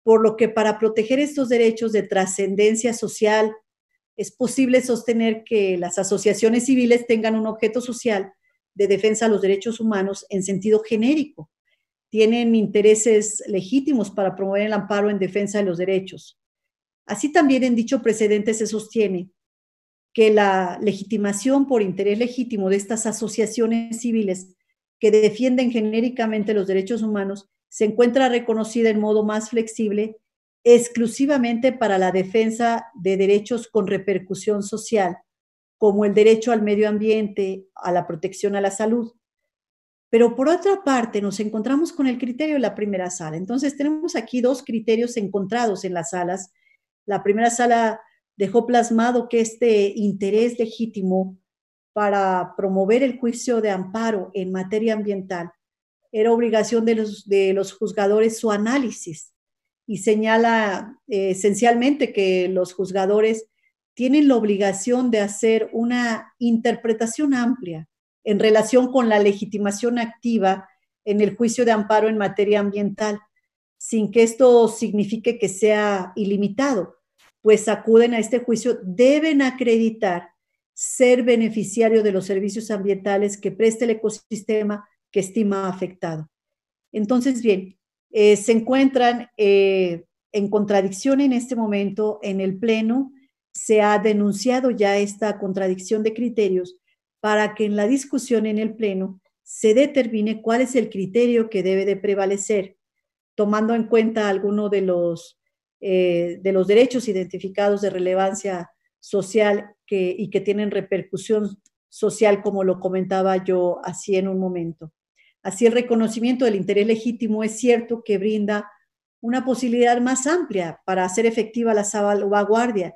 por lo que para proteger estos derechos de trascendencia social, es posible sostener que las asociaciones civiles tengan un objeto social de defensa de los derechos humanos en sentido genérico. Tienen intereses legítimos para promover el amparo en defensa de los derechos. Así también en dicho precedente se sostiene que la legitimación por interés legítimo de estas asociaciones civiles que defienden genéricamente los derechos humanos se encuentra reconocida en modo más flexible exclusivamente para la defensa de derechos con repercusión social, como el derecho al medio ambiente, a la protección a la salud. Pero por otra parte, nos encontramos con el criterio de la primera sala. Entonces, tenemos aquí dos criterios encontrados en las salas. La primera sala dejó plasmado que este interés legítimo para promover el juicio de amparo en materia ambiental era obligación de los, de los juzgadores su análisis y señala eh, esencialmente que los juzgadores tienen la obligación de hacer una interpretación amplia en relación con la legitimación activa en el juicio de amparo en materia ambiental, sin que esto signifique que sea ilimitado, pues acuden a este juicio, deben acreditar ser beneficiario de los servicios ambientales que preste el ecosistema que estima afectado. Entonces, bien, eh, se encuentran eh, en contradicción en este momento en el Pleno. Se ha denunciado ya esta contradicción de criterios para que en la discusión en el Pleno se determine cuál es el criterio que debe de prevalecer, tomando en cuenta alguno de los, eh, de los derechos identificados de relevancia social y que tienen repercusión social, como lo comentaba yo así en un momento. Así el reconocimiento del interés legítimo es cierto que brinda una posibilidad más amplia para hacer efectiva la salvaguardia,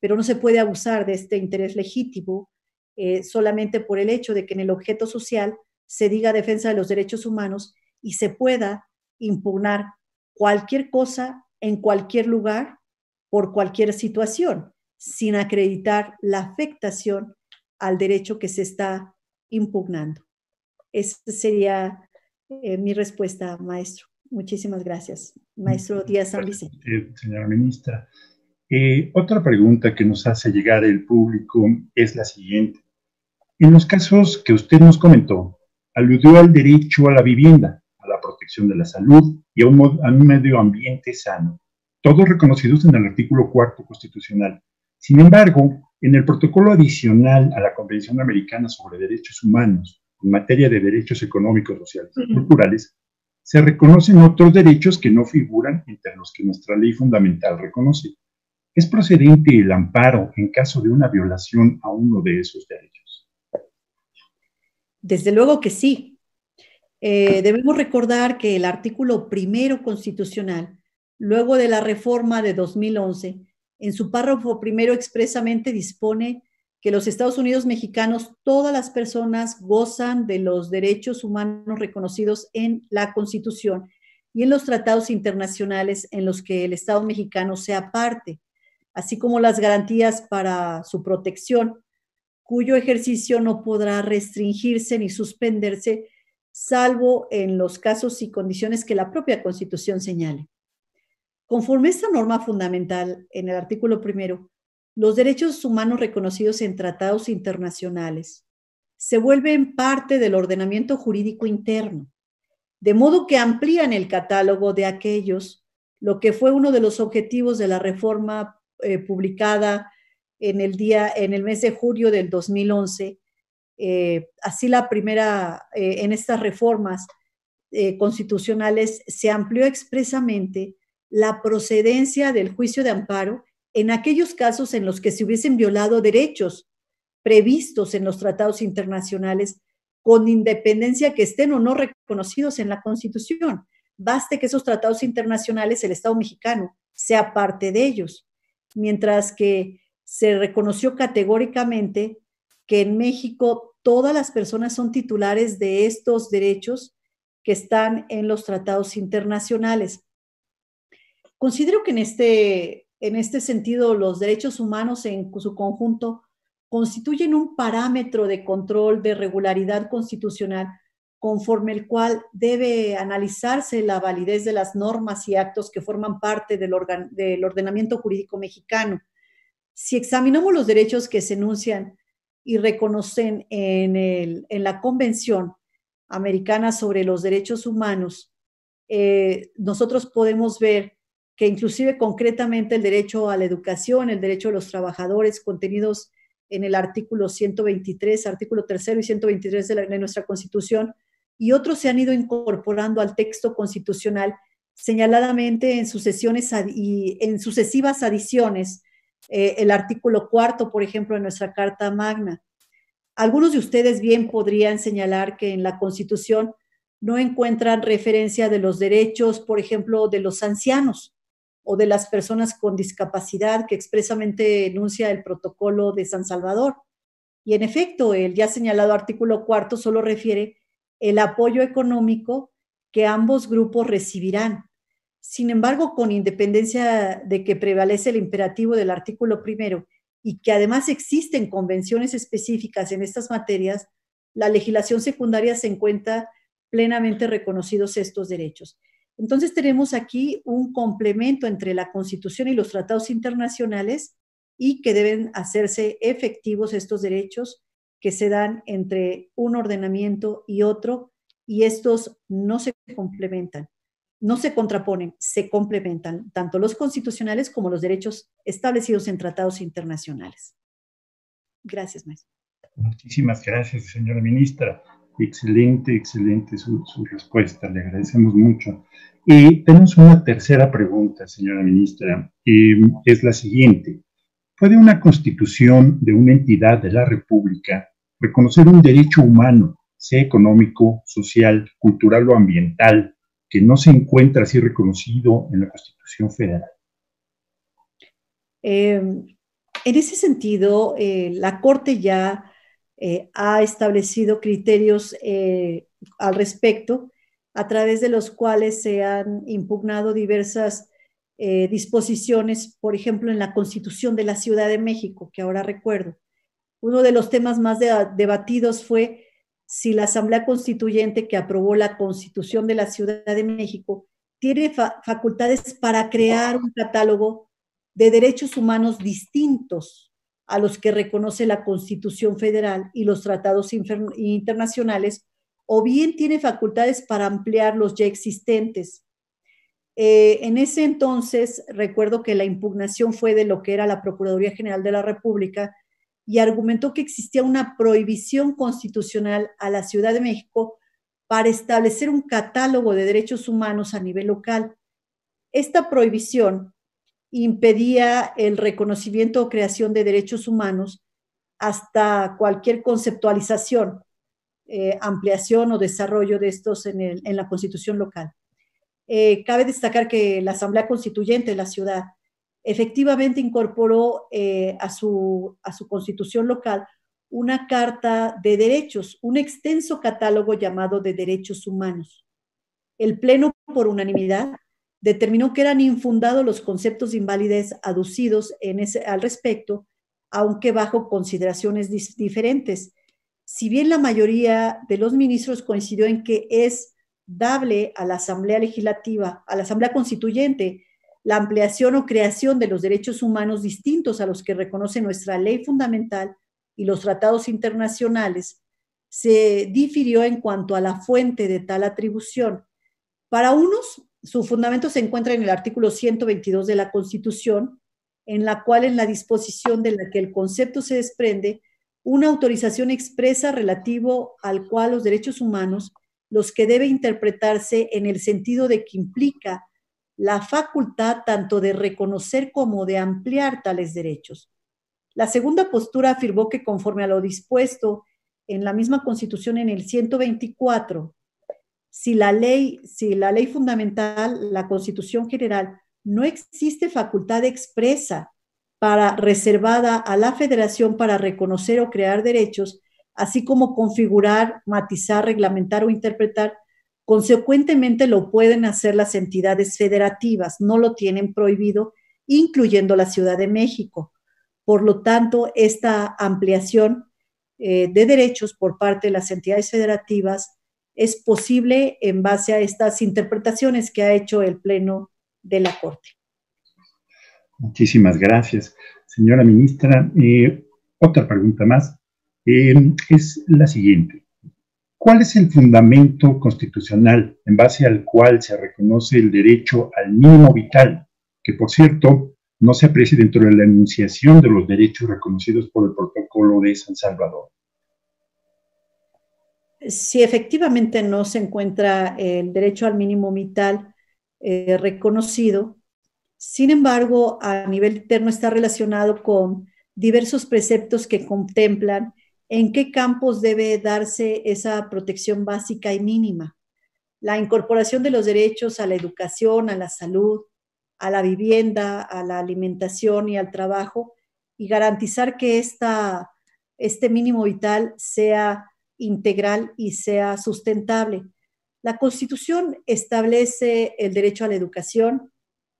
pero no se puede abusar de este interés legítimo eh, solamente por el hecho de que en el objeto social se diga defensa de los derechos humanos y se pueda impugnar cualquier cosa en cualquier lugar por cualquier situación sin acreditar la afectación al derecho que se está impugnando. Esa sería eh, mi respuesta, maestro. Muchísimas gracias. Maestro Díaz San Vicente. Eh, señora ministra, eh, otra pregunta que nos hace llegar el público es la siguiente. En los casos que usted nos comentó, aludió al derecho a la vivienda, a la protección de la salud y un, a un medio ambiente sano, todos reconocidos en el artículo cuarto constitucional. Sin embargo, en el protocolo adicional a la Convención Americana sobre Derechos Humanos, en materia de derechos económicos, sociales y culturales, se reconocen otros derechos que no figuran entre los que nuestra ley fundamental reconoce. ¿Es procedente el amparo en caso de una violación a uno de esos derechos? Desde luego que sí. Eh, debemos recordar que el artículo primero constitucional, luego de la reforma de 2011, en su párrafo primero expresamente dispone que los Estados Unidos mexicanos, todas las personas gozan de los derechos humanos reconocidos en la Constitución y en los tratados internacionales en los que el Estado mexicano sea parte, así como las garantías para su protección, cuyo ejercicio no podrá restringirse ni suspenderse, salvo en los casos y condiciones que la propia Constitución señale. Conforme esta norma fundamental, en el artículo primero, los derechos humanos reconocidos en tratados internacionales se vuelven parte del ordenamiento jurídico interno, de modo que amplían el catálogo de aquellos, lo que fue uno de los objetivos de la reforma eh, publicada en el, día, en el mes de julio del 2011. Eh, así la primera, eh, en estas reformas constitucionales se amplió expresamente la procedencia del juicio de amparo en aquellos casos en los que se hubiesen violado derechos previstos en los tratados internacionales, con independencia que estén o no reconocidos en la Constitución. Baste que esos tratados internacionales, el Estado mexicano, sea parte de ellos. Mientras que se reconoció categóricamente que en México todas las personas son titulares de estos derechos que están en los tratados internacionales. Considero que en este en este sentido, los derechos humanos en su conjunto constituyen un parámetro de control de regularidad constitucional conforme el cual debe analizarse la validez de las normas y actos que forman parte del, ordenamiento jurídico mexicano. Si examinamos los derechos que se enuncian y reconocen en, la Convención Americana sobre los Derechos Humanos, eh, nosotros podemos ver que inclusive concretamente el derecho a la educación, el derecho de los trabajadores, contenidos en el artículo 123, artículo 3 y 123 de, nuestra Constitución, y otros se han ido incorporando al texto constitucional, señaladamente en, sucesiones y en sucesivas adiciones, eh, el artículo cuarto, por ejemplo, de nuestra Carta Magna. Algunos de ustedes bien podrían señalar que en la Constitución no encuentran referencia de los derechos, por ejemplo, de los ancianos o de las personas con discapacidad que expresamente enuncia el protocolo de San Salvador. Y en efecto, el ya señalado artículo cuarto solo refiere el apoyo económico que ambos grupos recibirán. Sin embargo, con independencia de que prevalece el imperativo del artículo primero y que además existen convenciones específicas en estas materias, la legislación secundaria se encuentra plenamente reconocidos estos derechos. Entonces tenemos aquí un complemento entre la Constitución y los tratados internacionales y que deben hacerse efectivos estos derechos que se dan entre un ordenamiento y otro, y estos no se complementan, no se contraponen, se complementan tanto los constitucionales como los derechos establecidos en tratados internacionales. Gracias, maestro. Muchísimas gracias, señora ministra. Excelente, excelente su, respuesta, le agradecemos mucho. Y tenemos una tercera pregunta, señora ministra, y es la siguiente. ¿Puede una constitución de una entidad de la República reconocer un derecho humano, sea económico, social, cultural o ambiental, que no se encuentra así reconocido en la Constitución Federal? Eh, en ese sentido, eh, la Corte ya eh, ha establecido criterios eh, al respecto, a través de los cuales se han impugnado diversas eh, disposiciones, por ejemplo, en la Constitución de la Ciudad de México, que ahora recuerdo. Uno de los temas más debatidos fue si la Asamblea Constituyente que aprobó la Constitución de la Ciudad de México tiene facultades para crear un catálogo de derechos humanos distintos a los que reconoce la Constitución Federal y los tratados internacionales, o bien tiene facultades para ampliar los ya existentes. Eh, en ese entonces, recuerdo que la impugnación fue de lo que era la Procuraduría General de la República y argumentó que existía una prohibición constitucional a la Ciudad de México para establecer un catálogo de derechos humanos a nivel local. Esta prohibición impedía el reconocimiento o creación de derechos humanos hasta cualquier conceptualización, eh, ampliación o desarrollo de estos en, la constitución local. Eh, cabe destacar que la Asamblea Constituyente de la ciudad efectivamente incorporó eh, a, su, a su constitución local una carta de derechos, un extenso catálogo llamado de derechos humanos. El Pleno, por unanimidad, determinó que eran infundados los conceptos de invalidez aducidos en ese, al respecto, aunque bajo consideraciones diferentes. Si bien la mayoría de los ministros coincidió en que es dable a la Asamblea Legislativa, a la Asamblea Constituyente, la ampliación o creación de los derechos humanos distintos a los que reconoce nuestra ley fundamental y los tratados internacionales, se difirió en cuanto a la fuente de tal atribución. Para unos, su fundamento se encuentra en el artículo 122 de la Constitución, en la cual en la disposición de la que el concepto se desprende, una autorización expresa relativo al cual los derechos humanos, los que debe interpretarse en el sentido de que implica la facultad tanto de reconocer como de ampliar tales derechos. La segunda postura afirmó que conforme a lo dispuesto en la misma Constitución en el 124, si la ley, si la ley fundamental, la Constitución General, no existe facultad expresa para reservada a la Federación para reconocer o crear derechos, así como configurar, matizar, reglamentar o interpretar, consecuentemente lo pueden hacer las entidades federativas, no lo tienen prohibido, incluyendo la Ciudad de México. Por lo tanto, esta ampliación eh, de derechos por parte de las entidades federativas es posible en base a estas interpretaciones que ha hecho el Pleno de la Corte. Muchísimas gracias, señora ministra. Eh, otra pregunta más eh, es la siguiente. ¿Cuál es el fundamento constitucional en base al cual se reconoce el derecho al mínimo vital, que por cierto no se aprecia dentro de la enunciación de los derechos reconocidos por el protocolo de San Salvador? si efectivamente no se encuentra el derecho al mínimo vital eh, reconocido, sin embargo, a nivel interno está relacionado con diversos preceptos que contemplan en qué campos debe darse esa protección básica y mínima. La incorporación de los derechos a la educación, a la salud, a la vivienda, a la alimentación y al trabajo, y garantizar que esta, este mínimo vital sea integral y sea sustentable. La Constitución establece el derecho a la educación,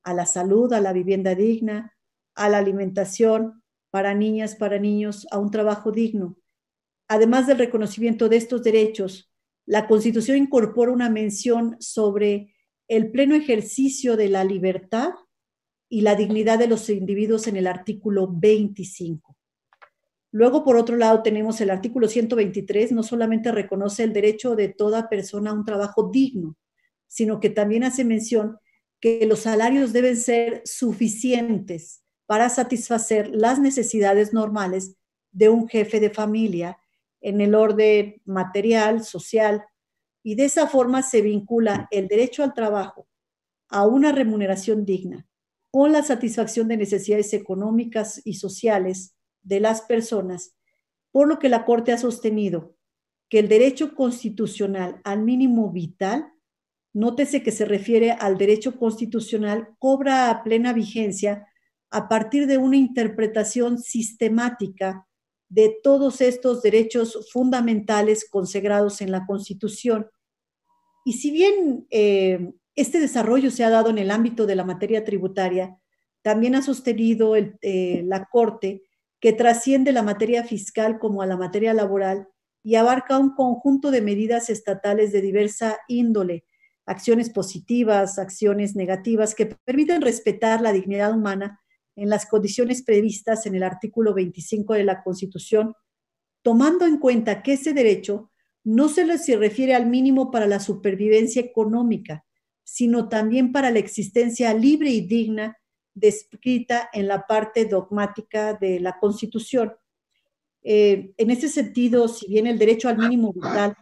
a la salud, a la vivienda digna, a la alimentación para niñas, para niños, a un trabajo digno. Además del reconocimiento de estos derechos, la Constitución incorpora una mención sobre el pleno ejercicio de la libertad y la dignidad de los individuos en el artículo 25. Luego, por otro lado, tenemos el artículo 123, no solamente reconoce el derecho de toda persona a un trabajo digno, sino que también hace mención que los salarios deben ser suficientes para satisfacer las necesidades normales de un jefe de familia en el orden material, social, y de esa forma se vincula el derecho al trabajo a una remuneración digna con la satisfacción de necesidades económicas y sociales de las personas, por lo que la Corte ha sostenido que el derecho constitucional al mínimo vital, nótese que se refiere al derecho constitucional, cobra a plena vigencia a partir de una interpretación sistemática de todos estos derechos fundamentales consagrados en la Constitución. Y si bien eh, este desarrollo se ha dado en el ámbito de la materia tributaria, también ha sostenido eh, la Corte que trasciende la materia fiscal como a la materia laboral y abarca un conjunto de medidas estatales de diversa índole, acciones positivas, acciones negativas, que permiten respetar la dignidad humana en las condiciones previstas en el artículo 25 de la Constitución, tomando en cuenta que ese derecho no solo se refiere al mínimo para la supervivencia económica, sino también para la existencia libre y digna descrita en la parte dogmática de la Constitución. Eh, en ese sentido, si bien el derecho al mínimo vital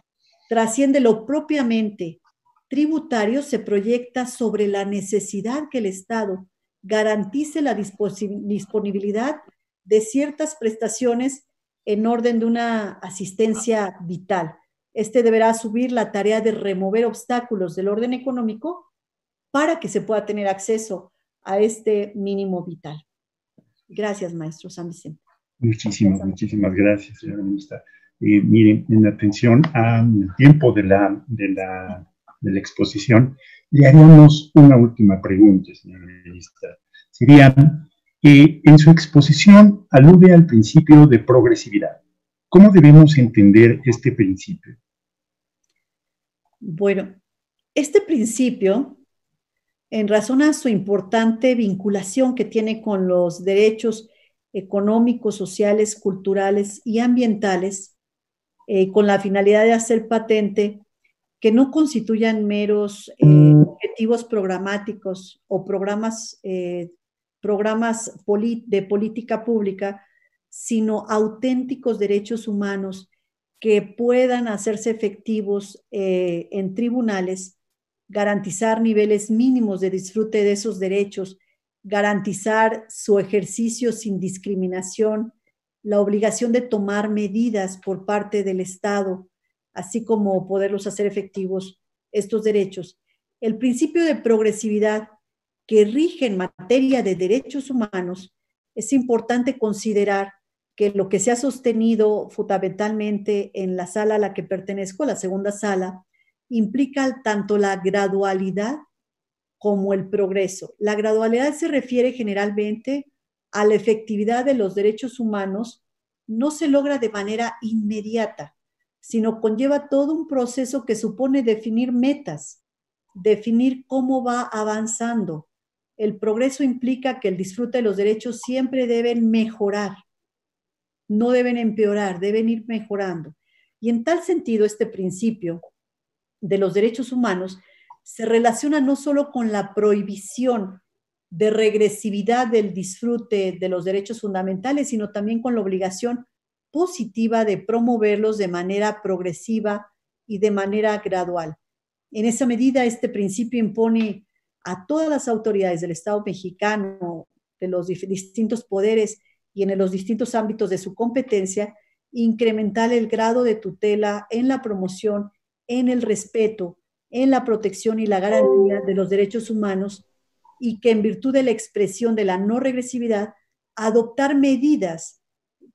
trasciende lo propiamente tributario, se proyecta sobre la necesidad que el Estado garantice la disponibilidad de ciertas prestaciones en orden de una asistencia vital. Este deberá subir la tarea de remover obstáculos del orden económico para que se pueda tener acceso a este mínimo vital. Gracias, maestro San Vicente. Muchísimas, muchísimas gracias, señora ministra. Eh, miren, en atención al tiempo de la, de la, exposición, le haríamos una última pregunta, señora ministra. Sería, que eh, en su exposición alude al principio de progresividad. ¿Cómo debemos entender este principio? Bueno, este principio en razón a su importante vinculación que tiene con los derechos económicos, sociales, culturales y ambientales, eh, con la finalidad de hacer patente que no constituyan meros eh, mm. objetivos programáticos o programas, eh, programas de política pública, sino auténticos derechos humanos que puedan hacerse efectivos en tribunales garantizar niveles mínimos de disfrute de esos derechos, garantizar su ejercicio sin discriminación, la obligación de tomar medidas por parte del Estado, así como poderlos hacer efectivos estos derechos. El principio de progresividad que rige en materia de derechos humanos, es importante considerar que lo que se ha sostenido fundamentalmente en la sala a la que pertenezco, la segunda sala, implica tanto la gradualidad como el progreso. La gradualidad se refiere generalmente a la efectividad de los derechos humanos, no se logra de manera inmediata, sino conlleva todo un proceso que supone definir metas, definir cómo va avanzando. El progreso implica que el disfrute de los derechos siempre deben mejorar, no deben empeorar, deben ir mejorando. Y en tal sentido, este principio de los derechos humanos se relaciona no solo con la prohibición de regresividad del disfrute de los derechos fundamentales, sino también con la obligación positiva de promoverlos de manera progresiva y de manera gradual. En esa medida, este principio impone a todas las autoridades del Estado mexicano, de los distintos poderes y en los distintos ámbitos de su competencia, incrementar el grado de tutela en la promoción en el respeto, en la protección y la garantía de los derechos humanos y que en virtud de la expresión de la no regresividad, adoptar medidas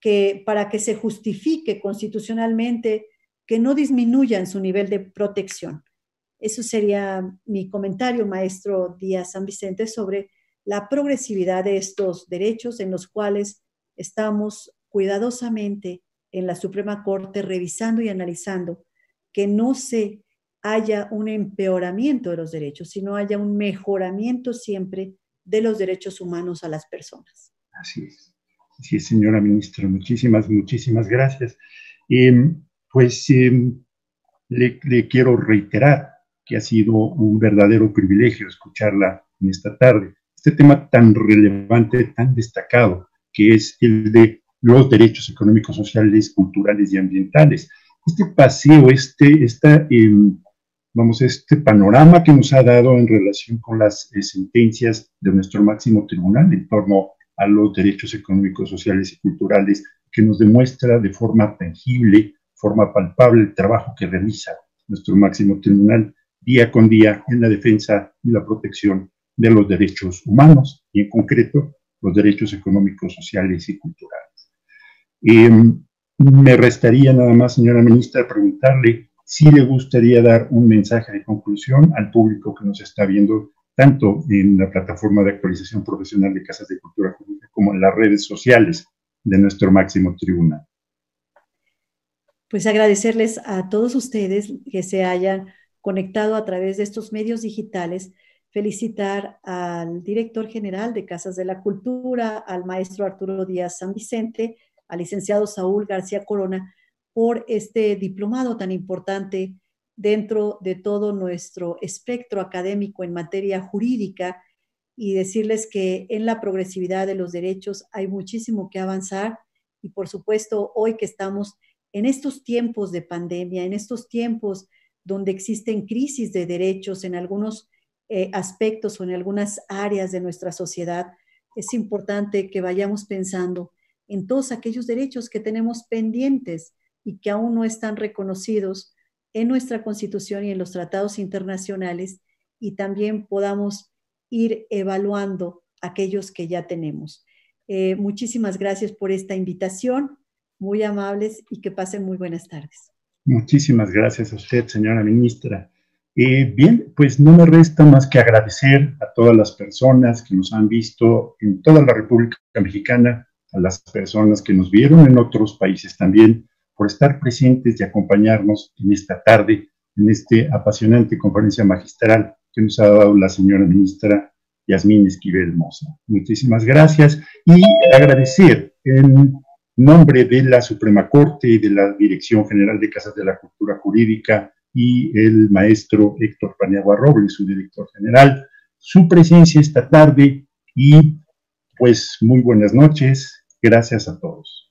que, para que se justifique constitucionalmente que no disminuyan su nivel de protección. Eso sería mi comentario, maestro Díaz San Vicente, sobre la progresividad de estos derechos en los cuales estamos cuidadosamente en la Suprema Corte revisando y analizando que no se haya un empeoramiento de los derechos, sino haya un mejoramiento siempre de los derechos humanos a las personas. Así es. señora ministra. Muchísimas, muchísimas gracias. pues le, le, quiero reiterar que ha sido un verdadero privilegio escucharla en esta tarde. Este tema tan relevante, tan destacado, que es el de los derechos económicos, sociales, culturales y ambientales este paseo, este, em, este panorama que nos ha dado en relación con las eh, sentencias de nuestro máximo tribunal en torno a los derechos económicos, sociales y culturales, que nos demuestra de forma tangible, forma palpable el trabajo que realiza nuestro máximo tribunal día con día en la defensa y la protección de los derechos humanos y en concreto los derechos económicos, sociales y culturales. Em, me restaría nada más, señora ministra, preguntarle si le gustaría dar un mensaje de conclusión al público que nos está viendo tanto en la plataforma de actualización profesional de Casas de Cultura como en las redes sociales de nuestro máximo tribunal. Pues agradecerles a todos ustedes que se hayan conectado a través de estos medios digitales, felicitar al director general de Casas de la Cultura, al maestro Arturo Díaz San Vicente, al licenciado Saúl García Corona por este diplomado tan importante dentro de todo nuestro espectro académico en materia jurídica y decirles que en la progresividad de los derechos hay muchísimo que avanzar y por supuesto hoy que estamos en estos tiempos de pandemia, en estos tiempos donde existen crisis de derechos en algunos eh, aspectos o en algunas áreas de nuestra sociedad, es importante que vayamos pensando en todos aquellos derechos que tenemos pendientes y que aún no están reconocidos en nuestra Constitución y en los tratados internacionales y también podamos ir evaluando aquellos que ya tenemos. Eh, muchísimas gracias por esta invitación, muy amables y que pasen muy buenas tardes. Muchísimas gracias a usted, señora ministra. Eh, bien, pues no me resta más que agradecer a todas las personas que nos han visto en toda la República Mexicana a las personas que nos vieron en otros países también por estar presentes y acompañarnos en esta tarde, en esta apasionante conferencia magistral que nos ha dado la señora ministra Yasmín Esquivel Moza. Muchísimas gracias y agradecer en nombre de la Suprema Corte y de la Dirección General de Casas de la Cultura Jurídica y el maestro Héctor Paniagua Robles, su director general, su presencia esta tarde y pues muy buenas noches, Gracias a todos.